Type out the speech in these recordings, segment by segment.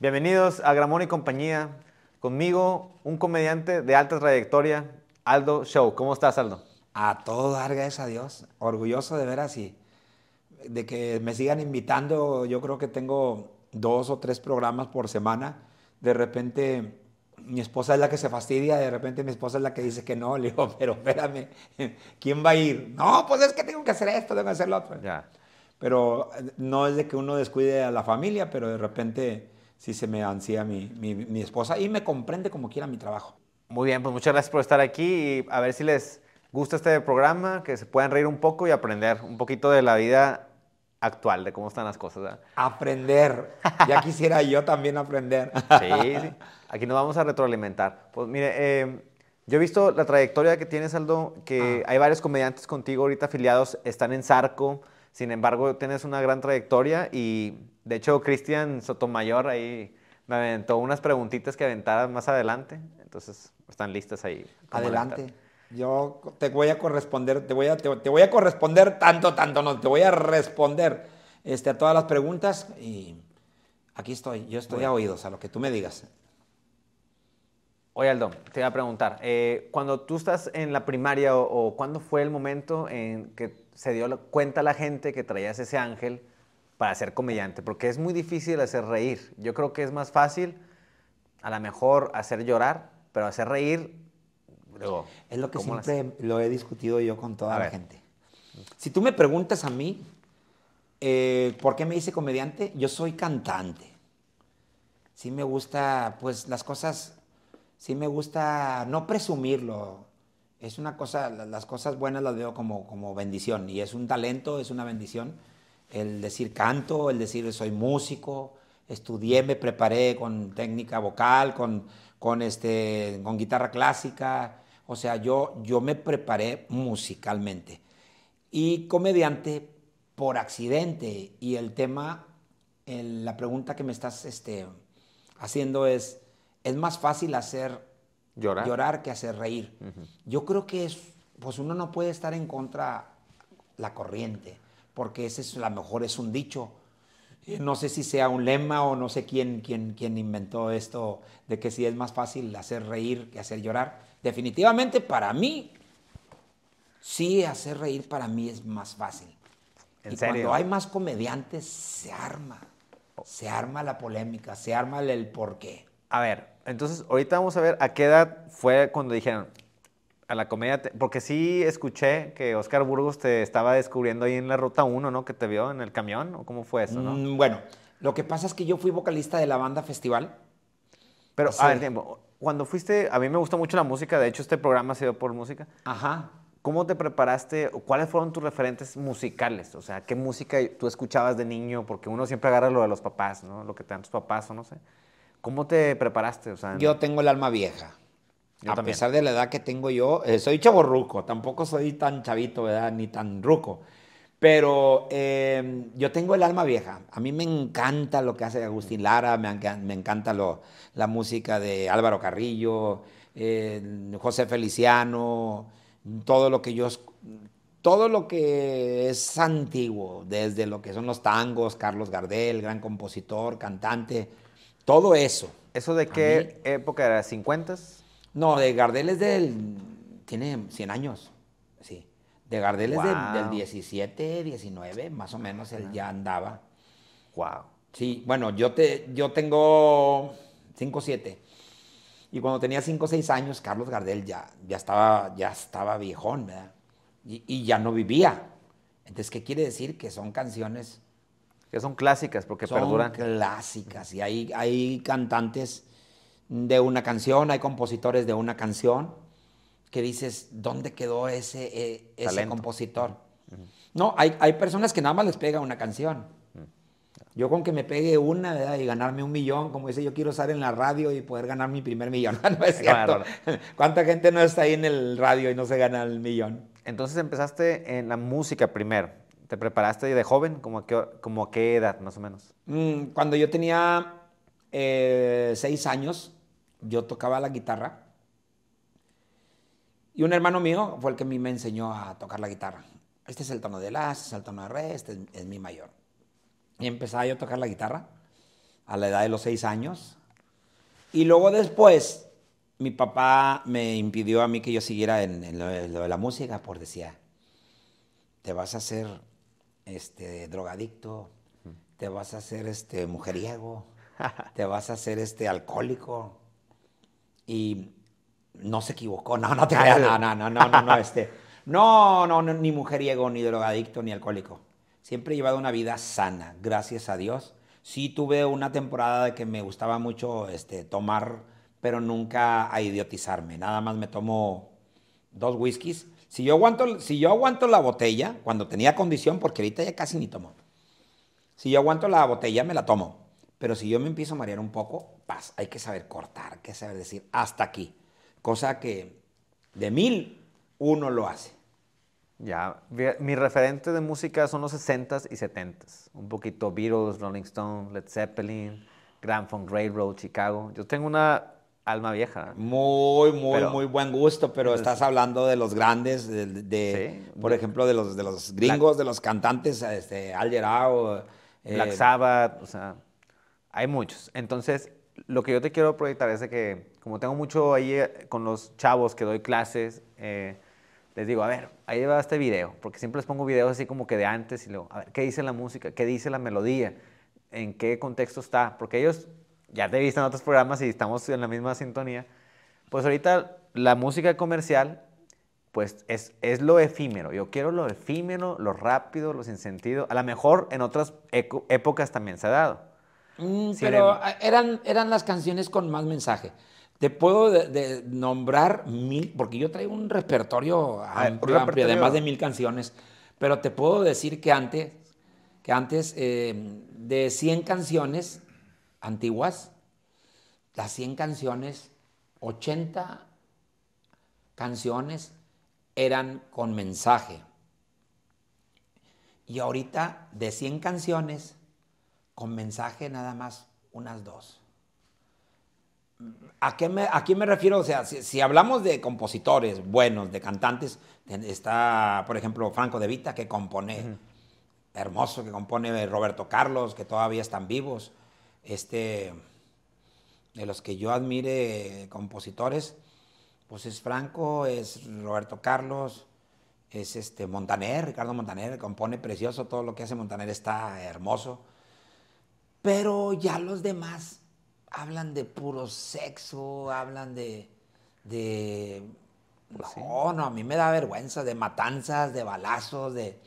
Bienvenidos a Gramón y compañía. Conmigo, un comediante de alta trayectoria, Aldo Show. ¿Cómo estás, Aldo? A todo dar gracias a Dios. Orgulloso de ver así. De que me sigan invitando. Yo creo que tengo dos o tres programas por semana. De repente, mi esposa es la que se fastidia. De repente, mi esposa es la que dice que no. Le digo, pero espérame, ¿quién va a ir? No, pues es que tengo que hacer esto, tengo que hacer lo otro. Ya. Pero eh, no es de que uno descuide a la familia, pero de repente sí se me ansía mi, esposa y me comprende como quiera mi trabajo. Muy bien, pues muchas gracias por estar aquí y a ver si les gusta este programa, que se puedan reír un poco y aprender un poquito de la vida actual, de cómo están las cosas. Aprender. Ya quisiera yo también aprender. Sí, sí. Aquí nos vamos a retroalimentar. Pues mire, eh, yo he visto la trayectoria que tienes, Aldo, que ah. hay varios comediantes contigo ahorita afiliados, están en Zarco, sin embargo, tienes una gran trayectoria y de hecho, Cristian Sotomayor ahí me aventó unas preguntitas que aventarás más adelante. Entonces, están listas ahí. Adelante. Yo te voy a corresponder, te voy a, te, voy a corresponder tanto, tanto, no, te voy a responder este, a todas las preguntas y aquí estoy, yo estoy a oídos a lo que tú me digas. Oye, Aldo, te iba a preguntar, eh, cuando tú estás en la primaria o, o, cuándo fue el momento en que se dio cuenta la gente que traías ese ángel para ser comediante, porque es muy difícil hacer reír. Yo creo que es más fácil, a lo mejor, hacer llorar, pero hacer reír... es lo que siempre lo he discutido yo con toda la gente. Si tú me preguntas a mí, eh, ¿por qué me hice comediante? Yo soy cantante. Sí me gusta, pues las cosas, sí me gusta no presumirlo. Es una cosa, las cosas buenas las veo como, como bendición y es un talento, es una bendición el decir canto, el decir soy músico, estudié, me preparé con técnica vocal, con, este, con, guitarra clásica, o sea, yo, yo me preparé musicalmente. Y comediante por accidente, y el tema, la pregunta que me estás este, haciendo es, es más fácil hacer llorar, que hacer reír. Yo creo que es, pues uno no puede estar en contra la corriente porque ese es, a lo mejor es un dicho. Eh, no sé si sea un lema o no sé quién, quién, quién inventó esto de que si es más fácil hacer reír que hacer llorar. Definitivamente para mí, sí, hacer reír para mí es más fácil. ¿En y serio? cuando hay más comediantes, se arma. Se arma la polémica, se arma el, el porqué. A ver, entonces ahorita vamos a ver a qué edad fue cuando dijeron, a la comedia, porque sí escuché que Oscar Burgos te estaba descubriendo ahí en la Ruta 1, ¿no? Que te vio en el camión, ¿o cómo fue eso, no? Mm, bueno, lo que pasa es que yo fui vocalista de la banda Festival. Pero, cuando fuiste, a mí me gusta mucho la música, de hecho este programa ha sido por música. Ajá. ¿Cómo te preparaste? ¿Cuáles fueron tus referentes musicales? O sea, ¿qué música tú escuchabas de niño? Porque uno siempre agarra lo de los papás, ¿no? Lo que te dan tus papás o no sé. ¿Cómo te preparaste? O sea, yo tengo el alma vieja a pesar de la edad que tengo yo, soy eh, soy chaborruco, tampoco soy tan chavito, ¿verdad? Ni tan ruco. Pero em, yo tengo el alma vieja. A mí me encanta lo que hace Agustín Lara, me, encanta la música de Álvaro Carrillo, eh, José Feliciano, todo lo que yo todo lo que es antiguo, desde lo que son los tangos, Carlos Gardel, gran compositor, cantante, todo eso. ¿Eso de qué época era? ¿50s? No, de Gardel es del. Tiene 100 años. Sí. De Gardel es del, 17, 19, más o menos él ya ah. andaba. Wow. Sí, bueno, yo, te, yo tengo 5, 7. Y cuando tenía 5 o 6 años, Carlos Gardel ya, ya, estaba, ya estaba viejón, ¿verdad? Y, ya no vivía. Entonces, ¿qué quiere decir? Que son canciones... Que son clásicas, porque son perduran. clásicas. Y hay cantantes de una canción, hay compositores de una canción, que dices, ¿dónde quedó ese, e, ese compositor? No, hay, hay, personas que nada más les pega una canción. Yo con que me pegue una ¿verdad? y ganarme un millón, como dice, yo quiero estar en la radio y poder ganar mi primer millón. no es cierto. ¿Cuánta gente no está ahí en el radio y no se gana el millón? Entonces empezaste en la música primero. ¿Te preparaste de joven? ¿Como a qué, como qué edad, más o menos? Mm, cuando yo tenía eh, seis años, yo tocaba la guitarra y un hermano mío fue el que me enseñó a tocar la guitarra. Este es el tono de la, este es el tono de re, este es, mi mayor. Y empezaba yo a tocar la guitarra a la edad de los seis años. Y luego después, mi papá me impidió a mí que yo siguiera en, lo, de la música, por pues decía, te vas a hacer este, drogadicto, te vas a hacer este, mujeriego, te vas a hacer este, alcohólico, y no se equivocó. No, no te No, no, no, no, no, no, este. No, no, no, ni mujeriego, ni drogadicto, ni alcohólico. Siempre he llevado una vida sana, gracias a Dios. Sí tuve una temporada de que me gustaba mucho este, tomar, pero nunca a idiotizarme. Nada más me tomo dos whiskies. Si yo, aguanto, si yo aguanto la botella, cuando tenía condición, porque ahorita ya casi ni tomo. Si yo aguanto la botella, me la tomo. Pero si yo me empiezo a marear un poco, paz, hay que saber cortar, hay que saber decir hasta aquí. Cosa que de mil uno lo hace. Ya, mi referente de música son los 60s y 70s. Un poquito Beatles, Rolling Stone, Led Zeppelin, Grand Funk Railroad, Chicago. Yo tengo una alma vieja. Muy, muy, muy buen gusto, pero estás hablando de los grandes, de, por ejemplo, de los, de los gringos, de los cantantes, este, Al Black eh, Sabbath, o sea. Hay muchos. Entonces, lo que yo te quiero proyectar es que, como tengo mucho ahí eh, con los chavos que doy clases, eh, les digo, a ver, ahí va este video, porque siempre les pongo videos así como que de antes y luego, a ver, ¿qué dice la música? ¿Qué dice la melodía? ¿En qué contexto está? Porque ellos ya te visto en otros programas y estamos en la misma sintonía. Pues ahorita la música comercial, pues es, es lo efímero. Yo quiero lo efímero, lo rápido, lo sin sentido. A lo mejor en otras épocas también se ha dado Mm, pero eran, eran las canciones con más mensaje. Te puedo nombrar mil, porque yo traigo un repertorio ah, amplio, de más de mil canciones, pero te puedo decir que antes, que antes eh, de 100 canciones antiguas, las 100 canciones, 80 canciones eran con mensaje. Y ahorita de 100 canciones, con mensaje nada más unas dos. ¿A qué me, refiero? O sea, si, hablamos de compositores buenos, de cantantes, está, por ejemplo, Franco De Vita, que compone, hermoso, que compone eh, Roberto Carlos, que todavía están vivos. Este, de los que yo admire eh, compositores, pues es Franco, es Roberto Carlos, es este Montaner, Ricardo Montaner, compone precioso, todo lo que hace Montaner está hermoso. Pero ya los demás hablan de puro sexo, hablan de... de pues no, no, a mí me da vergüenza, de matanzas, de balazos, de...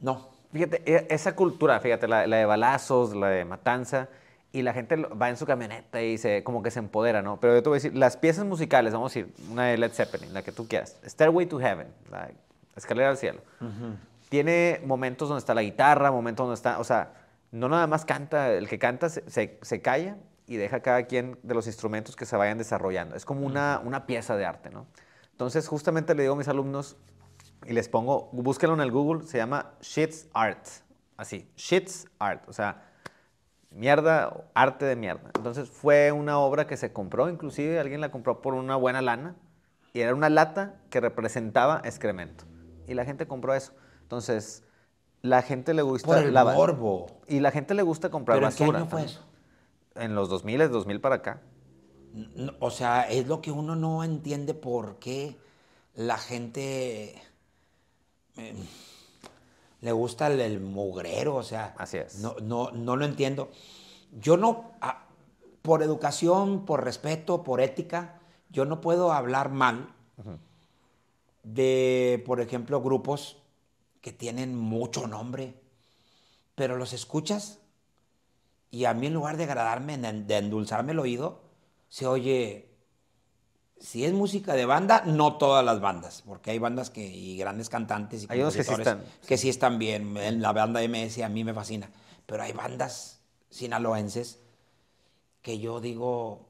No. Fíjate, e, esa cultura, fíjate, la, de balazos, la de matanza, y la gente va en su camioneta y como que se empodera, ¿no? Pero yo te voy a decir, las piezas musicales, vamos a decir, una de Led Zeppelin, la que tú quieras, Stairway to Heaven, la escalera al cielo, tiene momentos donde está la guitarra, momentos donde está, o sea, no nada más canta, el que canta se, calla y deja cada quien de los instrumentos que se vayan desarrollando. Es como una, una pieza de arte, ¿no? Entonces, justamente le digo a mis alumnos y les pongo, búsquenlo en el Google, se llama Shits Art, así, Shits Art, o sea, mierda, arte de mierda. Entonces, fue una obra que se compró, inclusive alguien la compró por una buena lana y era una lata que representaba excremento. Y la gente compró eso. Entonces, la gente le gusta... Por el morbo. Y la gente le gusta comprar ¿Pero ¿en qué año fue eso? En los 2000, 2000 para acá. o sea, es lo que uno no entiende por qué la gente... Eh, le gusta el, mugrero, o sea. Así No, no, no lo entiendo. Yo no, por educación, por respeto, por ética, yo no puedo hablar mal de, por ejemplo, grupos que tienen mucho nombre, pero los escuchas y a mí en lugar de agradarme, de endulzarme el oído, se oye, si es música de banda, no todas las bandas, porque hay bandas que, y grandes cantantes y hay que sí están. que sí están bien, en la banda MS a mí me fascina, pero hay bandas sinaloenses que yo digo,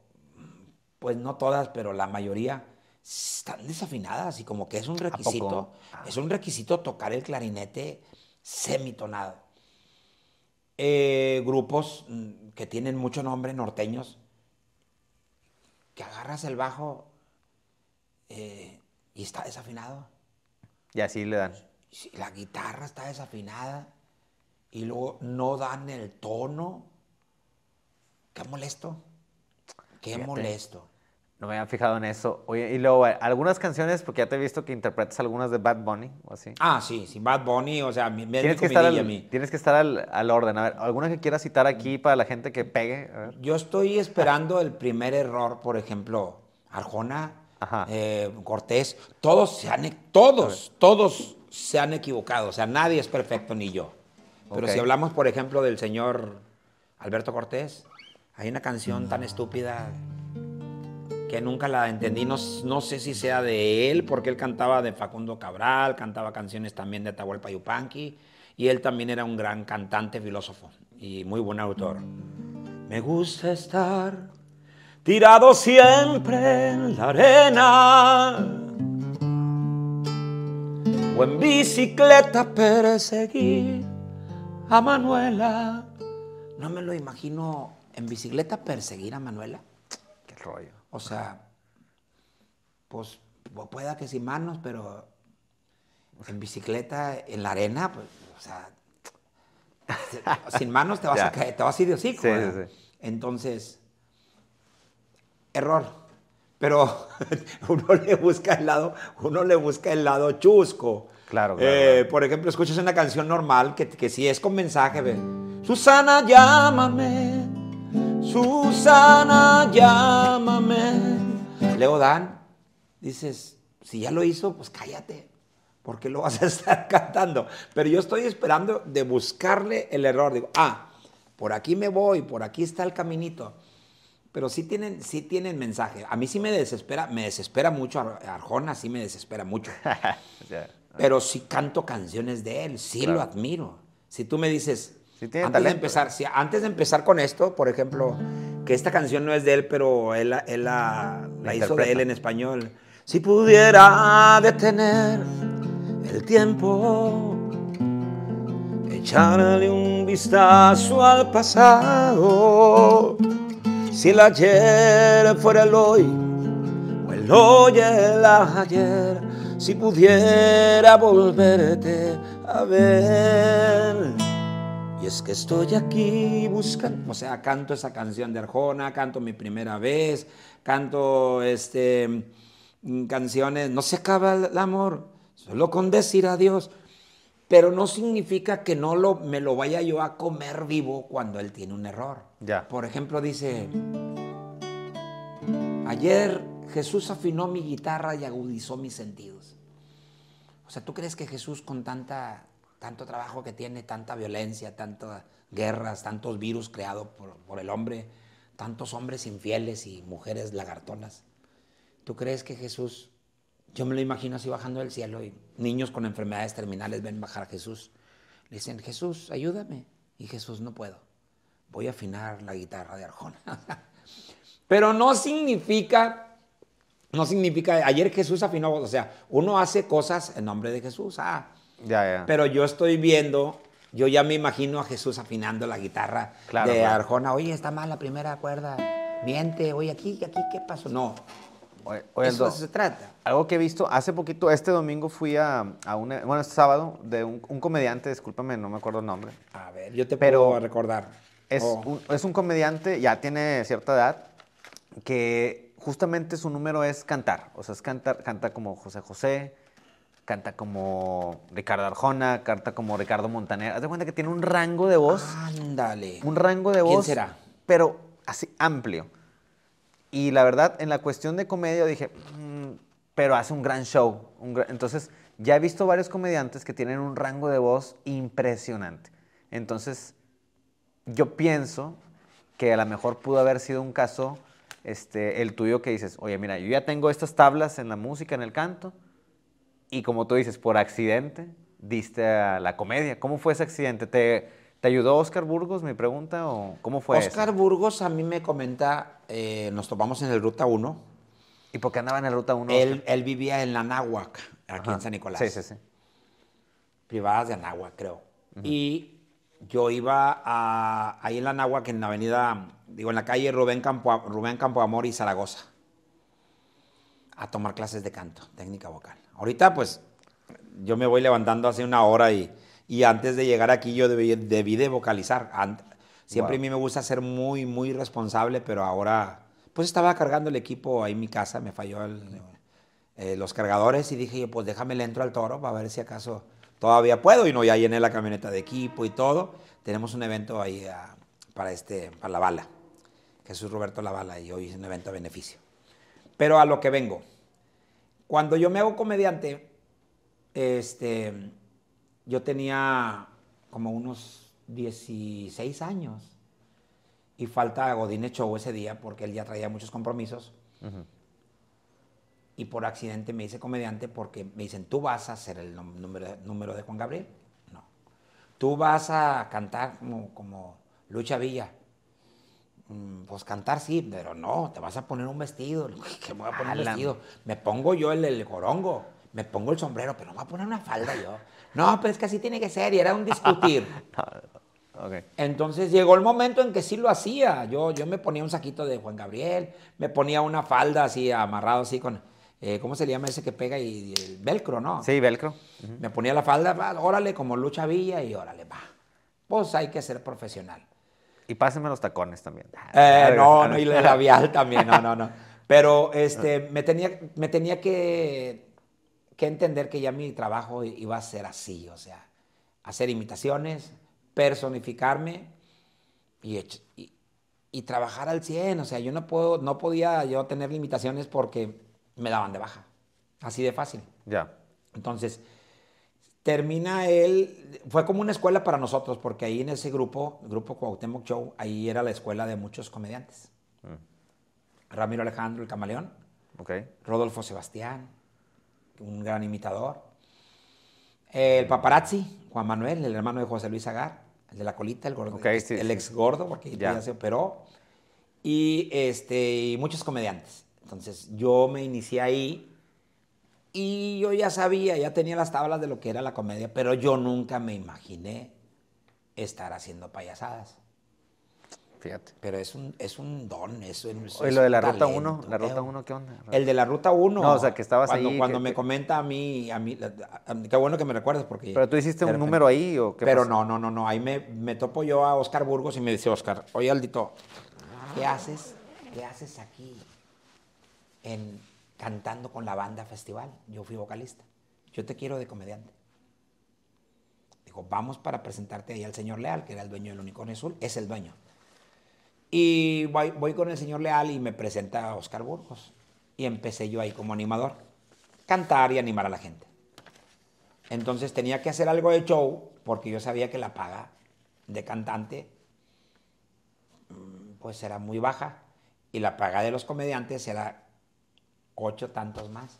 pues no todas, pero la mayoría están desafinadas y como que es un requisito, ah. es un requisito tocar el clarinete semitonado. Eh, grupos mm, que tienen mucho nombre norteños, que agarras el bajo eh, y está desafinado. Y así le dan. la guitarra está desafinada y luego no dan el tono, qué molesto, qué molesto. No me había fijado en eso. Oye, y luego, eh, algunas canciones, porque ya te he visto que interpretas algunas de Bad Bunny o así. Ah, sí, sí, Bad Bunny, o sea, me tienes, que estar a mí. tienes que estar al, orden. A ver, ¿alguna que quieras citar aquí mm. para la gente que pegue? Yo estoy esperando el primer error, por ejemplo, Arjona, eh, Cortés, todos se han, e, todos, todos se han equivocado. O sea, nadie es perfecto, ni yo. Pero si hablamos, por ejemplo, del señor Alberto Cortés, hay una canción tan estúpida que nunca la entendí, no, sé si sea de él, porque él cantaba de Facundo Cabral, cantaba canciones también de Atahualpa Yupanqui, y él también era un gran cantante, filósofo y muy buen autor. Me gusta estar tirado siempre en la arena o en bicicleta perseguir a Manuela. No me lo imagino en bicicleta perseguir a Manuela. Qué rollo. O sea, pues, pues pueda que sin manos, pero en bicicleta, en la arena, pues, o sea, sin manos te vas a caer, te vas a ir de hocico. Entonces, error. Pero uno le busca el lado, uno le busca el lado chusco. Claro, eh, claro, Por ejemplo, escuchas una canción normal que, que es con mensaje. ¿ve? Susana, llámame Susana, llámame. Leo Dan, dices, si ya lo hizo, pues cállate, porque lo vas a estar cantando. Pero yo estoy esperando de buscarle el error. Digo, ah, por aquí me voy, por aquí está el caminito. Pero sí tienen, tienen mensaje. A mí sí me desespera, me desespera mucho Arjona, sí me desespera mucho. Pero sí canto canciones de él, sí lo admiro. Si tú me dices, antes De empezar, antes de empezar con esto, por ejemplo, que esta canción no es de él, pero él, la, la hizo de él en español. Si pudiera detener el tiempo, echarle un vistazo al pasado. Si el ayer fuera el hoy, o el hoy el ayer, si pudiera volverte a ver y es que estoy aquí buscando, o sea, canto esa canción de Arjona, canto mi primera vez, canto este, mm, canciones, no se acaba el amor, solo con decir adiós, pero no significa que no lo, me lo vaya yo a comer vivo cuando él tiene un error. Ya. Por ejemplo, dice, ayer Jesús afinó mi guitarra y agudizó mis sentidos. O sea, ¿tú crees que Jesús con tanta tanto trabajo que tiene, tanta violencia, tantas guerras, tantos virus creados por, el hombre, tantos hombres infieles y mujeres lagartonas. ¿Tú crees que Jesús, yo me lo imagino así bajando del cielo y niños con enfermedades terminales ven bajar a Jesús? Le dicen, Jesús, ayúdame. Y Jesús, no puedo. Voy a afinar la guitarra de Arjona. Pero no significa no significa, ayer Jesús afinó, o sea, uno hace cosas en nombre de Jesús. Ah, pero yo estoy viendo, yo ya me imagino a Jesús afinando la guitarra de Arjona. Oye, está mal la primera cuerda. Miente, oye, aquí, aquí, ¿qué pasó? No. ¿De Eso se trata. Algo que he visto hace poquito, este domingo fui a, un, bueno, este sábado, de un, comediante, discúlpame, no me acuerdo el nombre. A ver, yo te puedo recordar. Es, oh. un, es un comediante, ya tiene cierta edad, que justamente su número es cantar. O sea, es cantar, canta como José José, canta como Ricardo Arjona, canta como Ricardo Montaner. Haz de cuenta que tiene un rango de voz. Ándale. Un rango de voz. ¿Quién será? Pero así amplio. Y la verdad, en la cuestión de comedia dije, mm, pero hace un gran show. Entonces, ya he visto varios comediantes que tienen un rango de voz impresionante. Entonces, yo pienso que a lo mejor pudo haber sido un caso, este, el tuyo que dices, oye, mira, yo ya tengo estas tablas en la música, en el canto, y como tú dices, por accidente diste a la comedia. ¿Cómo fue ese accidente? ¿Te, ayudó Oscar Burgos, mi pregunta? cómo fue Oscar Burgos a mí me comenta, eh, nos topamos en el Ruta 1. ¿Y por qué andaba en el Ruta 1? Él, vivía en la aquí en San Nicolás. Sí, sí, sí. Privadas de Anáhuac, creo. Y yo iba a, ahí en la en la avenida, digo, en la calle Rubén, Campo, Rubén Campoamor y Zaragoza, a tomar clases de canto, técnica vocal. Ahorita pues yo me voy levantando hace una hora y, y antes de llegar aquí yo debí, de vocalizar. Siempre a mí me gusta ser muy, muy responsable, pero ahora pues estaba cargando el equipo ahí en mi casa, me falló eh, los cargadores y dije yo pues déjame le entro al toro para ver si acaso todavía puedo y no, ya llené la camioneta de equipo y todo. Tenemos un evento ahí ah, para, este, para la bala. Jesús Roberto Bala y hoy es un evento a beneficio. Pero a lo que vengo, cuando yo me hago comediante, este, yo tenía como unos 16 años y falta Godine Show ese día porque él ya traía muchos compromisos. Y por accidente me hice comediante porque me dicen, tú vas a ser el número, número de Juan Gabriel. No. Tú vas a cantar como, como Lucha Villa. Mm, pues cantar sí, pero no, te vas a poner un vestido. ¿Qué me voy a poner Me pongo yo el, el me pongo el sombrero, pero no voy a poner una falda yo. No, pero es que así tiene que ser, y era un discutir. Entonces llegó el momento en que sí lo hacía. Yo, yo me ponía un saquito de Juan Gabriel, me ponía una falda así amarrado así con, eh, ¿cómo se llama ese que pega? Y, el velcro, ¿no? Sí, velcro. Me ponía la falda, órale, como lucha villa y órale, va. Pues hay que ser profesional. Y pásenme los tacones también. Ah, eh, no, no, y el labial también, no, no, no. Pero este, me tenía, me tenía que, que entender que ya mi trabajo iba a ser así, o sea, hacer imitaciones, personificarme y, y, trabajar al 100. O sea, yo no, puedo, no podía yo tener limitaciones porque me daban de baja. Así de fácil. Ya. Entonces, termina él, fue como una escuela para nosotros, porque ahí en ese grupo, el grupo Cuauhtémoc Show, ahí era la escuela de muchos comediantes. Mm. Ramiro Alejandro, el camaleón. Rodolfo Sebastián, un gran imitador. El paparazzi, Juan Manuel, el hermano de José Luis Agar, el de la colita, el gordo, el ex gordo, porque ya se operó. Y, este, y muchos comediantes. Entonces yo me inicié ahí y yo ya sabía, ya tenía las tablas de lo que era la comedia, pero yo nunca me imaginé estar haciendo payasadas. Fíjate. Pero es un, es un don, eso es ¿Y lo de la ruta 1? ¿La ruta 1 qué onda? El de la ruta 1. No, o sea, que estabas cuando, ahí. Cuando me comenta a mí, a mí, qué bueno que me recuerdas porque... Pero tú hiciste un número ahí o qué Pero no, no, no, no, ahí me, me topo yo a Oscar Burgos y me dice Oscar, oye Aldito, ¿qué haces? ¿Qué haces aquí? En, cantando con la banda festival. Yo fui vocalista. Yo te quiero de comediante. Dijo, vamos para presentarte ahí al señor Leal, que era el dueño del Unicornio Azul. Es el dueño. Y voy, voy con el señor Leal y me presenta a Oscar Burgos. Y empecé yo ahí como animador. Cantar y animar a la gente. Entonces tenía que hacer algo de show, porque yo sabía que la paga de cantante mm, pues era muy baja. Y la paga de los comediantes era ocho tantos más.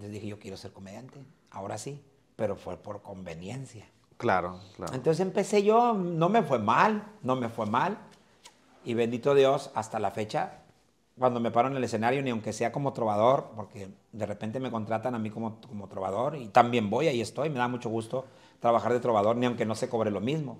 Les dije, yo quiero ser comediante, ahora sí, pero fue por conveniencia. Claro, claro. Entonces empecé yo, no me fue mal, no me fue mal. Y bendito Dios, hasta la fecha, cuando me paro en el escenario, ni aunque sea como trovador, porque de repente me contratan a mí como, como trovador y también voy, ahí estoy, me da mucho gusto trabajar de trovador, ni aunque no se cobre lo mismo.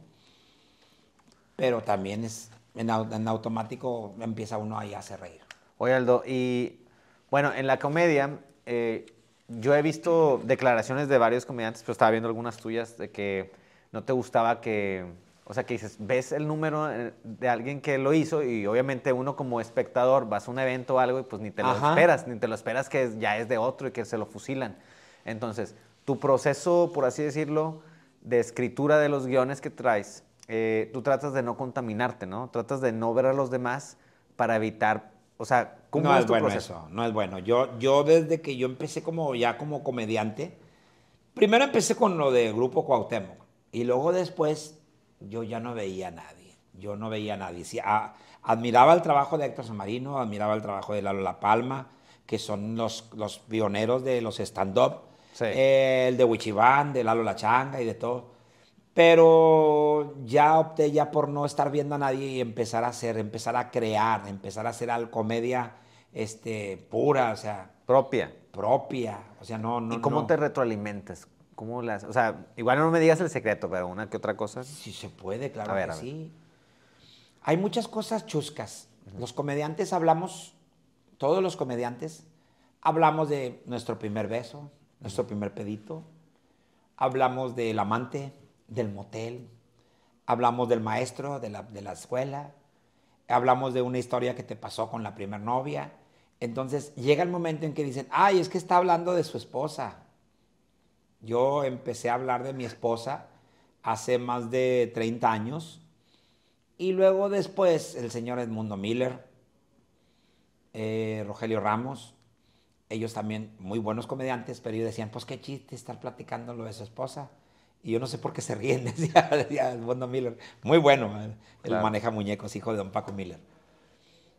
Pero también es, en, en automático empieza uno ahí a hacer reír. Oye Aldo, y bueno, en la comedia, eh, yo he visto declaraciones de varios comediantes, pero estaba viendo algunas tuyas de que no te gustaba que. O sea, que dices, ves el número eh, de alguien que lo hizo y obviamente uno como espectador vas a un evento o algo y pues ni te lo esperas, ni te lo esperas que ya es de otro y que se lo fusilan. Entonces, tu proceso, por así decirlo, de escritura de los guiones que traes, eh, tú tratas de no contaminarte, ¿no? Tratas de no ver a los demás para evitar, o sea, no es, bueno Eso, no es bueno. Yo, yo desde que yo empecé como ya como comediante, primero empecé con lo de Grupo Cuauhtémoc y luego después yo ya no veía a nadie. Yo no veía a nadie. admiraba el trabajo de Héctor San Marino, admiraba el trabajo de Lalo La Palma, que son los, pioneros de los stand-up, eh, el de Huichibán, de Lalo La Changa y de todo pero ya opté ya por no estar viendo a nadie y empezar a hacer, empezar a crear, empezar a hacer al comedia este, pura, o sea. Propia. Propia, o sea, no, no. ¿Y cómo te retroalimentas? ¿Cómo las, o sea, igual no me digas el secreto, pero una que otra cosa. Sí se puede, claro ver, que sí. Hay muchas cosas chuscas. Los comediantes hablamos, todos los comediantes, hablamos de nuestro primer beso, nuestro primer pedito, hablamos del amante, del motel, hablamos del maestro, de la, escuela, hablamos de una historia que te pasó con la primera novia. Entonces llega el momento en que dicen, ay, es que está hablando de su esposa. Yo empecé a hablar de mi esposa hace más de 30 años. Y luego después el señor Edmundo Miller, eh, Rogelio Ramos, ellos también muy buenos comediantes, pero ellos decían, pues qué chiste estar platicando lo de su esposa. Y yo no sé por qué se ríen, decía, decía Miller. Muy bueno, eh, él maneja muñecos, hijo de don Paco Miller.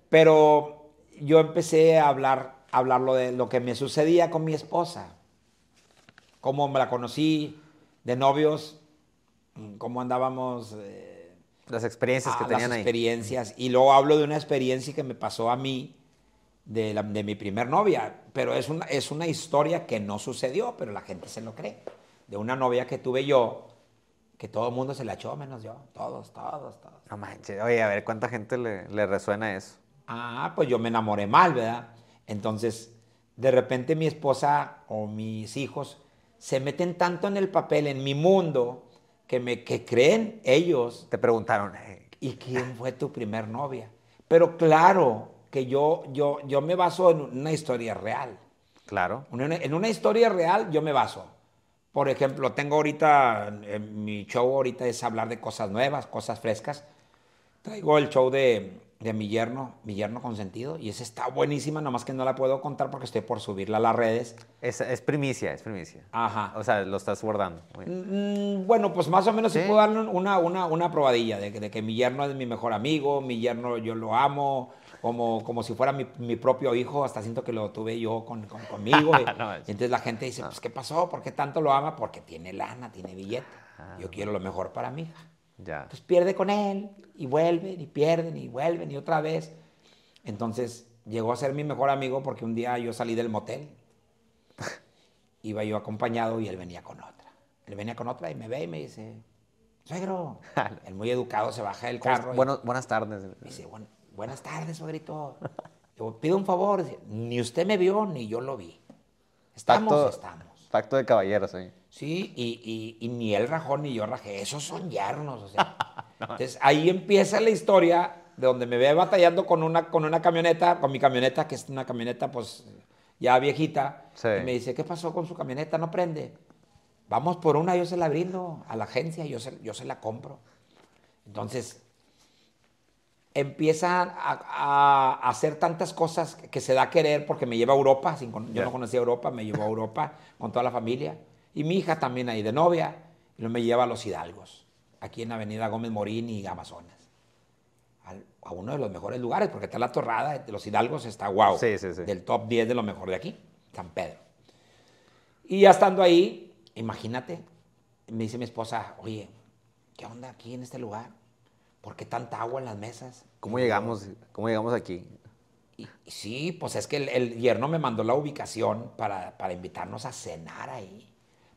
Pero yo empecé a hablar, lo de lo que me sucedía con mi esposa. Cómo me la conocí, de novios, mm, cómo andábamos. Eh, las experiencias que ah, tenían las experiencias. Y luego hablo de una experiencia que me pasó a mí, de, de mi primer novia. Pero es una, es una historia que no sucedió, pero la gente se lo cree de una novia que tuve yo, que todo el mundo se la echó, menos yo. Todos, todos, todos. No manches. Oye, a ver, ¿cuánta gente le, resuena eso? Ah, pues yo me enamoré mal, ¿verdad? Entonces, de repente mi esposa o mis hijos se meten tanto en el papel, en mi mundo, que, me, que creen ellos. Te preguntaron. ¿Y quién fue tu primer novia? Pero claro que yo, yo, yo me baso en una historia real. Claro. en una historia real yo me baso. Por ejemplo, tengo ahorita, eh, mi show ahorita es hablar de cosas nuevas, cosas frescas. Traigo el show de, mi yerno, mi yerno consentido, y esa está buenísima, nomás que no la puedo contar porque estoy por subirla a las redes. Es, primicia, es primicia. Ajá. O sea, lo estás guardando. Mm, bueno, pues más o menos sí, puede puedo una, una, una probadilla de, que mi yerno es mi mejor amigo, mi yerno yo lo amo, como, si fuera mi, propio hijo, hasta siento que lo tuve yo conmigo. entonces la gente dice, pues, ¿qué pasó? ¿Por qué tanto lo ama? Porque tiene lana, tiene billete. Ah, yo quiero lo mejor para mi hija. Ya. Entonces pierde con él y vuelven y pierden y vuelven y otra vez. Entonces llegó a ser mi mejor amigo porque un día yo salí del motel. Iba yo acompañado y él venía con otra. Él venía con otra y me ve y me dice, suegro. el muy educado se baja del carro. Bueno, buenas tardes. Me dice, bueno, buenas tardes, yo Pido un favor. Ni usted me vio, ni yo lo vi. Estamos, estamos. Tacto de caballeros, ahí. Sí, y, ni él rajó ni yo rajé. Esos son yernos, Entonces ahí empieza la historia de donde me ve batallando con una, con una camioneta, con mi camioneta, que es una camioneta, pues, ya viejita. Y me dice, ¿qué pasó con su camioneta? No prende. Vamos por una, yo se la brindo a la agencia, yo se, yo se la compro. Entonces, empieza a, hacer tantas cosas que se da a querer porque me lleva a Europa, yo no conocía Europa, me llevó a Europa con toda la familia. Y mi hija también ahí de novia, y me lleva a Los Hidalgos, aquí en Avenida Gómez Morín y Amazonas, a uno de los mejores lugares, porque está la torrada de Los Hidalgos, está guau. sí, sí, sí. del top 10 de lo mejor de aquí, San Pedro. Y ya estando ahí, imagínate, me dice mi esposa, oye, ¿qué onda aquí en este lugar? ¿por qué tanta agua en las mesas? ¿Cómo llegamos, cómo llegamos aquí? Y, sí, pues es que el, yerno me mandó la ubicación para, para, invitarnos a cenar ahí.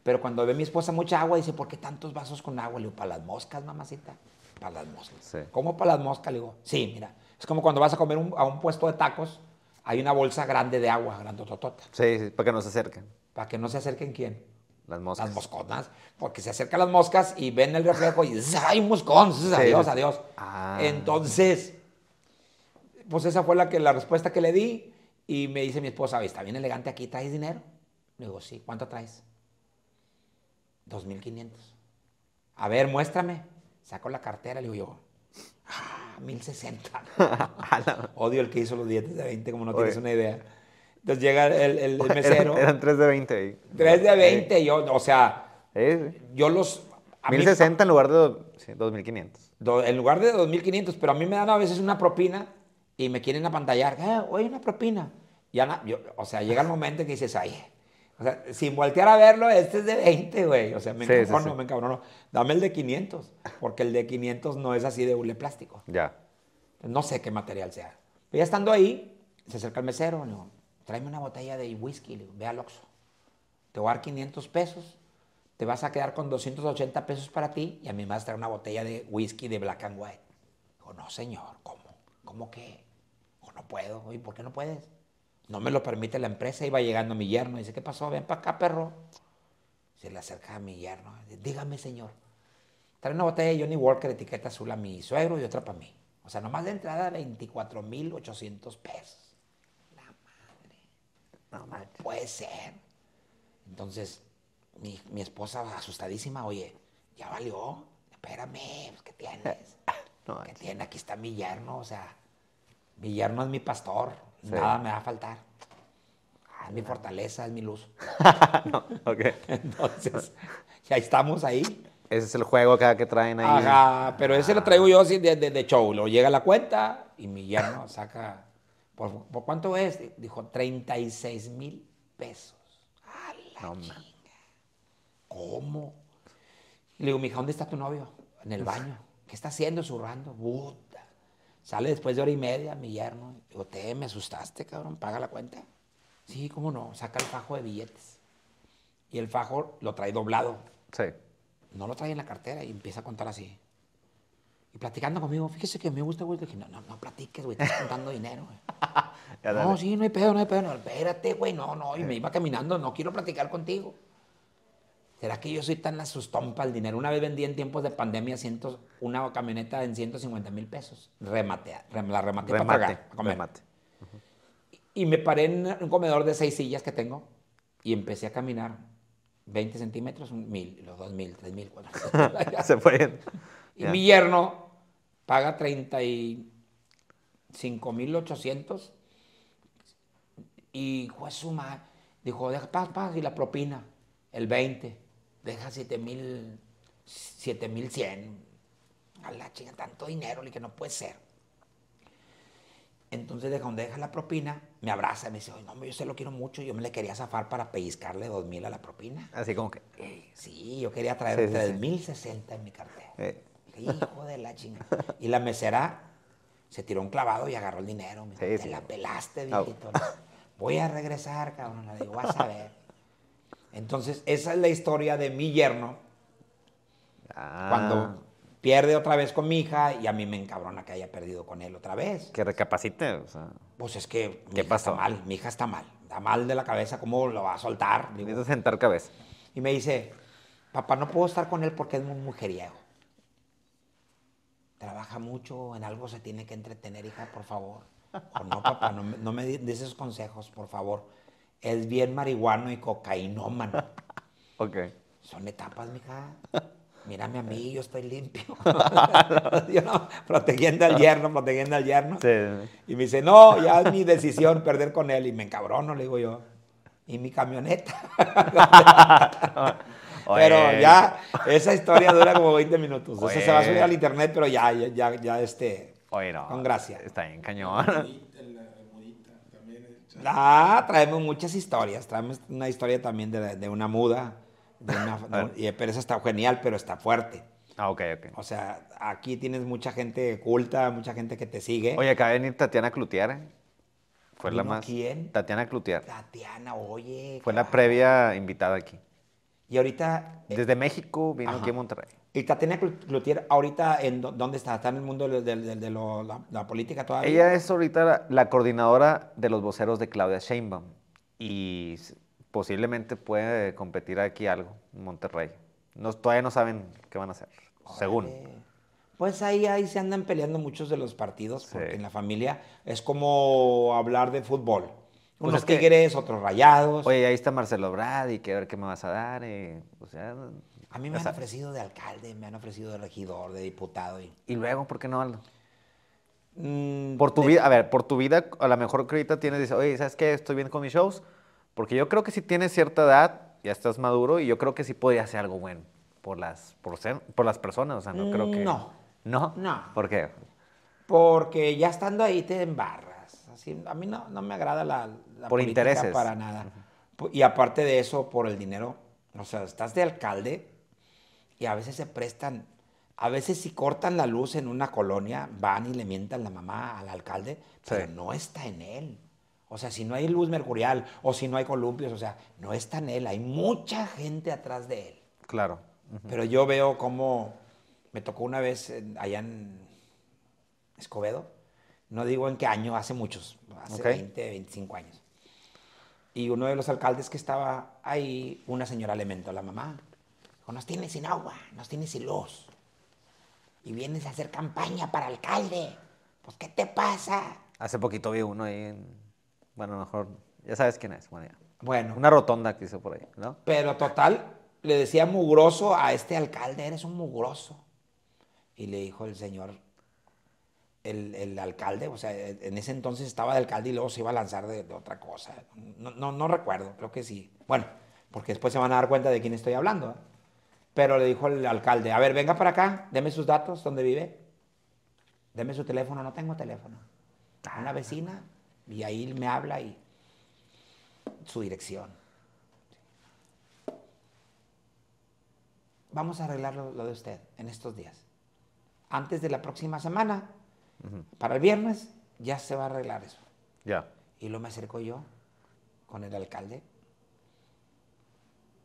Pero cuando ve mi esposa mucha agua, dice, ¿por qué tantos vasos con agua? Le digo, para las moscas, mamacita. Para las moscas. ¿Cómo para las moscas? Le digo, sí, mira. Es como cuando vas a comer a un puesto de tacos, hay una bolsa grande de agua, grandototota. Sí, sí, para que no se acerquen. Para que no se acerquen quién. Las moscas. Las mosconas. Porque se acercan las moscas y ven el reflejo y ¡ay, moscón! Adiós, adiós. Ah. Entonces, pues esa fue la, que, la respuesta que le di. Y me dice mi esposa, está bien elegante aquí, ¿traes dinero? Le digo, sí, ¿cuánto traes? 2.500. A ver, muéstrame. Saco la cartera, le digo yo, ah, 1.060. Odio el que hizo los dientes de 20, como no tienes una idea. Entonces llega el, mesero. Eran, 3 de 20 3 de 20, yo, o sea, yo los... 1060 en lugar de sí, 2500. en lugar de 2500, pero a mí me dan a veces una propina y me quieren apantallar. Eh, oye, una propina. Ya o sea, llega el momento que dices, ay, o sea, sin voltear a verlo, este es de 20, güey. O sea, me encabrono, me encabrono. Dame el de 500, porque el de 500 no es así de hule plástico. Ya. No sé qué material sea. Pero ya estando ahí, se acerca el mesero, le tráeme una botella de whisky, ve al Oxxo. Te voy a dar 500 pesos, te vas a quedar con 280 pesos para ti y a mí me vas a traer una botella de whisky de black and white. Digo, no señor, ¿cómo? ¿Cómo que? Digo, no puedo. ¿Y por qué no puedes? No me lo permite la empresa. Iba llegando mi yerno. Dice, ¿qué pasó? Ven para acá, perro. Se le acerca a mi yerno. Dice, Dígame, señor. Trae una botella de Johnny Walker etiqueta azul a mi suegro y otra para mí. O sea, nomás de entrada 24,800 pesos. No, puede ser. Entonces, mi, mi, esposa asustadísima, oye, ya valió, espérame, pues, ¿qué tienes? ¿Qué tiene? Aquí está mi yerno, o sea, mi yerno es mi pastor, nada me va a faltar. Ah, es mi fortaleza, es mi luz. no, Entonces, ya estamos ahí. Ese es el juego que traen ahí. Ajá, pero ese lo traigo yo desde de, show. Lo llega la cuenta y mi yerno saca ¿Por, cuánto es? Dijo, 36 mil pesos. A la chinga. ¿Cómo? le digo, mija, ¿dónde está tu novio? En el baño. ¿Qué está haciendo? Zurrando. Puta. Sale después de hora y media mi yerno. Le digo, te, me asustaste, cabrón. Paga la cuenta. Sí, cómo no. Saca el fajo de billetes. Y el fajo lo trae doblado. Sí. No lo trae en la cartera y empieza a contar así. Y platicando conmigo, fíjese que me gusta, güey. Le dije, no, no, no platiques, güey, estás contando dinero, no, sí, no hay pedo, no hay pedo. No, espérate, güey, no, no. Y me iba caminando, no quiero platicar contigo. ¿Será que yo soy tan para el dinero? Una vez vendí en tiempos de pandemia una camioneta en 150 mil pesos. Remate, la remate, para pagar, comer. y, me paré en un comedor de seis sillas que tengo y empecé a caminar 20 centímetros, 1,000, mil, los dos mil, tres mil, cuatro. Se fue. Y mi yerno paga 35,800. Y fue suma. Dijo, deja, paz, paz, y la propina, el 20. Deja 7,100. A la chinga, tanto dinero, que no puede ser. Entonces, de donde deja la propina, me abraza y me dice, Oye, no, yo se lo quiero mucho. Yo me le quería zafar para pellizcarle 2000 mil a la propina. Así como que... Eh, sí, yo quería traer 3.060 en mi cartera. Eh, Hijo de la chingada. Y la mesera se tiró un clavado y agarró el dinero. Te la pelaste, viejito. Voy a regresar, cabrón. Le digo, vas a ver. Entonces, esa es la historia de mi yerno. Ah. Cuando pierde otra vez con mi hija y a mí me encabrona que haya perdido con él otra vez. Que recapacite, Pues es que mi está mal, mi hija está mal. Está mal de la cabeza, ¿cómo lo va a soltar? Digo. sentar cabeza. Y me dice, papá, no puedo estar con él porque es un mujeriego trabaja mucho, en algo se tiene que entretener, hija, por favor. no, papá, no, me des esos consejos, por favor. Es bien marihuano y cocainómano. Ok. Son etapas, mija. Mírame a mí, yo estoy limpio. protegiendo al yerno, protegiendo al yerno. Y me dice, no, ya es mi decisión perder con él. Y me encabrono, le digo yo. Y mi camioneta. Pero ya, esa historia dura como 20 minutos. O Eso se va a subir al internet, pero ya, ya, ya, este. Oye, no. Con gracia. Está bien cañón. Ah, traemos muchas historias. Traemos una historia también de, una muda. Y de, pero esa está genial, pero está fuerte. Ah, ok, ok. O sea, aquí tienes mucha gente culta, mucha gente que te sigue. Oye, acaba de venir Tatiana Clutier. ¿eh? Fue la más. ¿Quién? Tatiana Clutier. Tatiana, oye. Fue la previa invitada aquí. Y ahorita... Eh, Desde México vino aquí a Monterrey. Y Tatiana Cloutier, ahorita, en ¿dónde está? ¿Está en el mundo de, la, política todavía? Ella es ahorita la, coordinadora de los voceros de Claudia Sheinbaum. Y posiblemente puede competir aquí algo, en Monterrey. todavía no saben qué van a hacer, según. Pues ahí, ahí se andan peleando muchos de los partidos, en la familia es como hablar de fútbol unos pues que, tigres, otros rayados. Oye, ahí está Marcelo Brad y que ver qué me vas a dar. Eh, o sea, a mí me han ofrecido de alcalde, me han ofrecido de regidor, de diputado. Y, ¿Y luego, ¿por qué no, Aldo? Mm, por tu vida, a ver, por tu vida, a lo mejor que ahorita tienes, oye, ¿sabes qué? Estoy bien con mis shows. Porque yo creo que si tienes cierta edad, ya estás maduro y yo creo que sí podría hacer algo bueno por las, por, ser, por las personas. O sea, no creo que. Mm, no. ¿No? No. ¿Por qué? Porque ya estando ahí te embarras a mí no, no me agrada la, política para nada. Y aparte de eso, por el dinero. O sea, estás de alcalde y a veces se prestan, a veces si cortan la luz en una colonia, van y le mientan la mamá al alcalde, pero no está en él. O sea, si no hay luz mercurial o si no hay columpios, o sea, no está en él. Hay mucha gente atrás de él. Claro. Pero yo veo cómo me tocó una vez allá en Escobedo no digo en qué año, hace muchos, hace 20, 25 años. Y uno de los alcaldes que estaba ahí, una señora le la mamá. Dijo, nos tiene sin agua, nos tiene sin luz. Y vienes a hacer campaña para alcalde. Pues, ¿qué te pasa? Hace poquito vi uno ahí en... Bueno, mejor... Ya sabes quién es, bueno, Bueno. Una rotonda que hizo por ahí, ¿no? Pero total, le decía mugroso a este alcalde, eres un mugroso. Y le dijo el señor, el, alcalde, o sea, e, en ese entonces estaba de alcalde y luego se iba a lanzar de, otra cosa. No, recuerdo, creo que sí. Bueno, porque después se van a dar cuenta de quién estoy hablando. ¿eh? Pero le dijo el alcalde, a ver, venga para acá, deme sus datos, dónde vive. Deme su teléfono, no tengo teléfono. Ah. una vecina y ahí me habla y su dirección. Vamos a arreglar lo de usted en estos días. Antes de la próxima semana, para el viernes ya se va a arreglar eso. Ya. Y lo me acerco yo con el alcalde.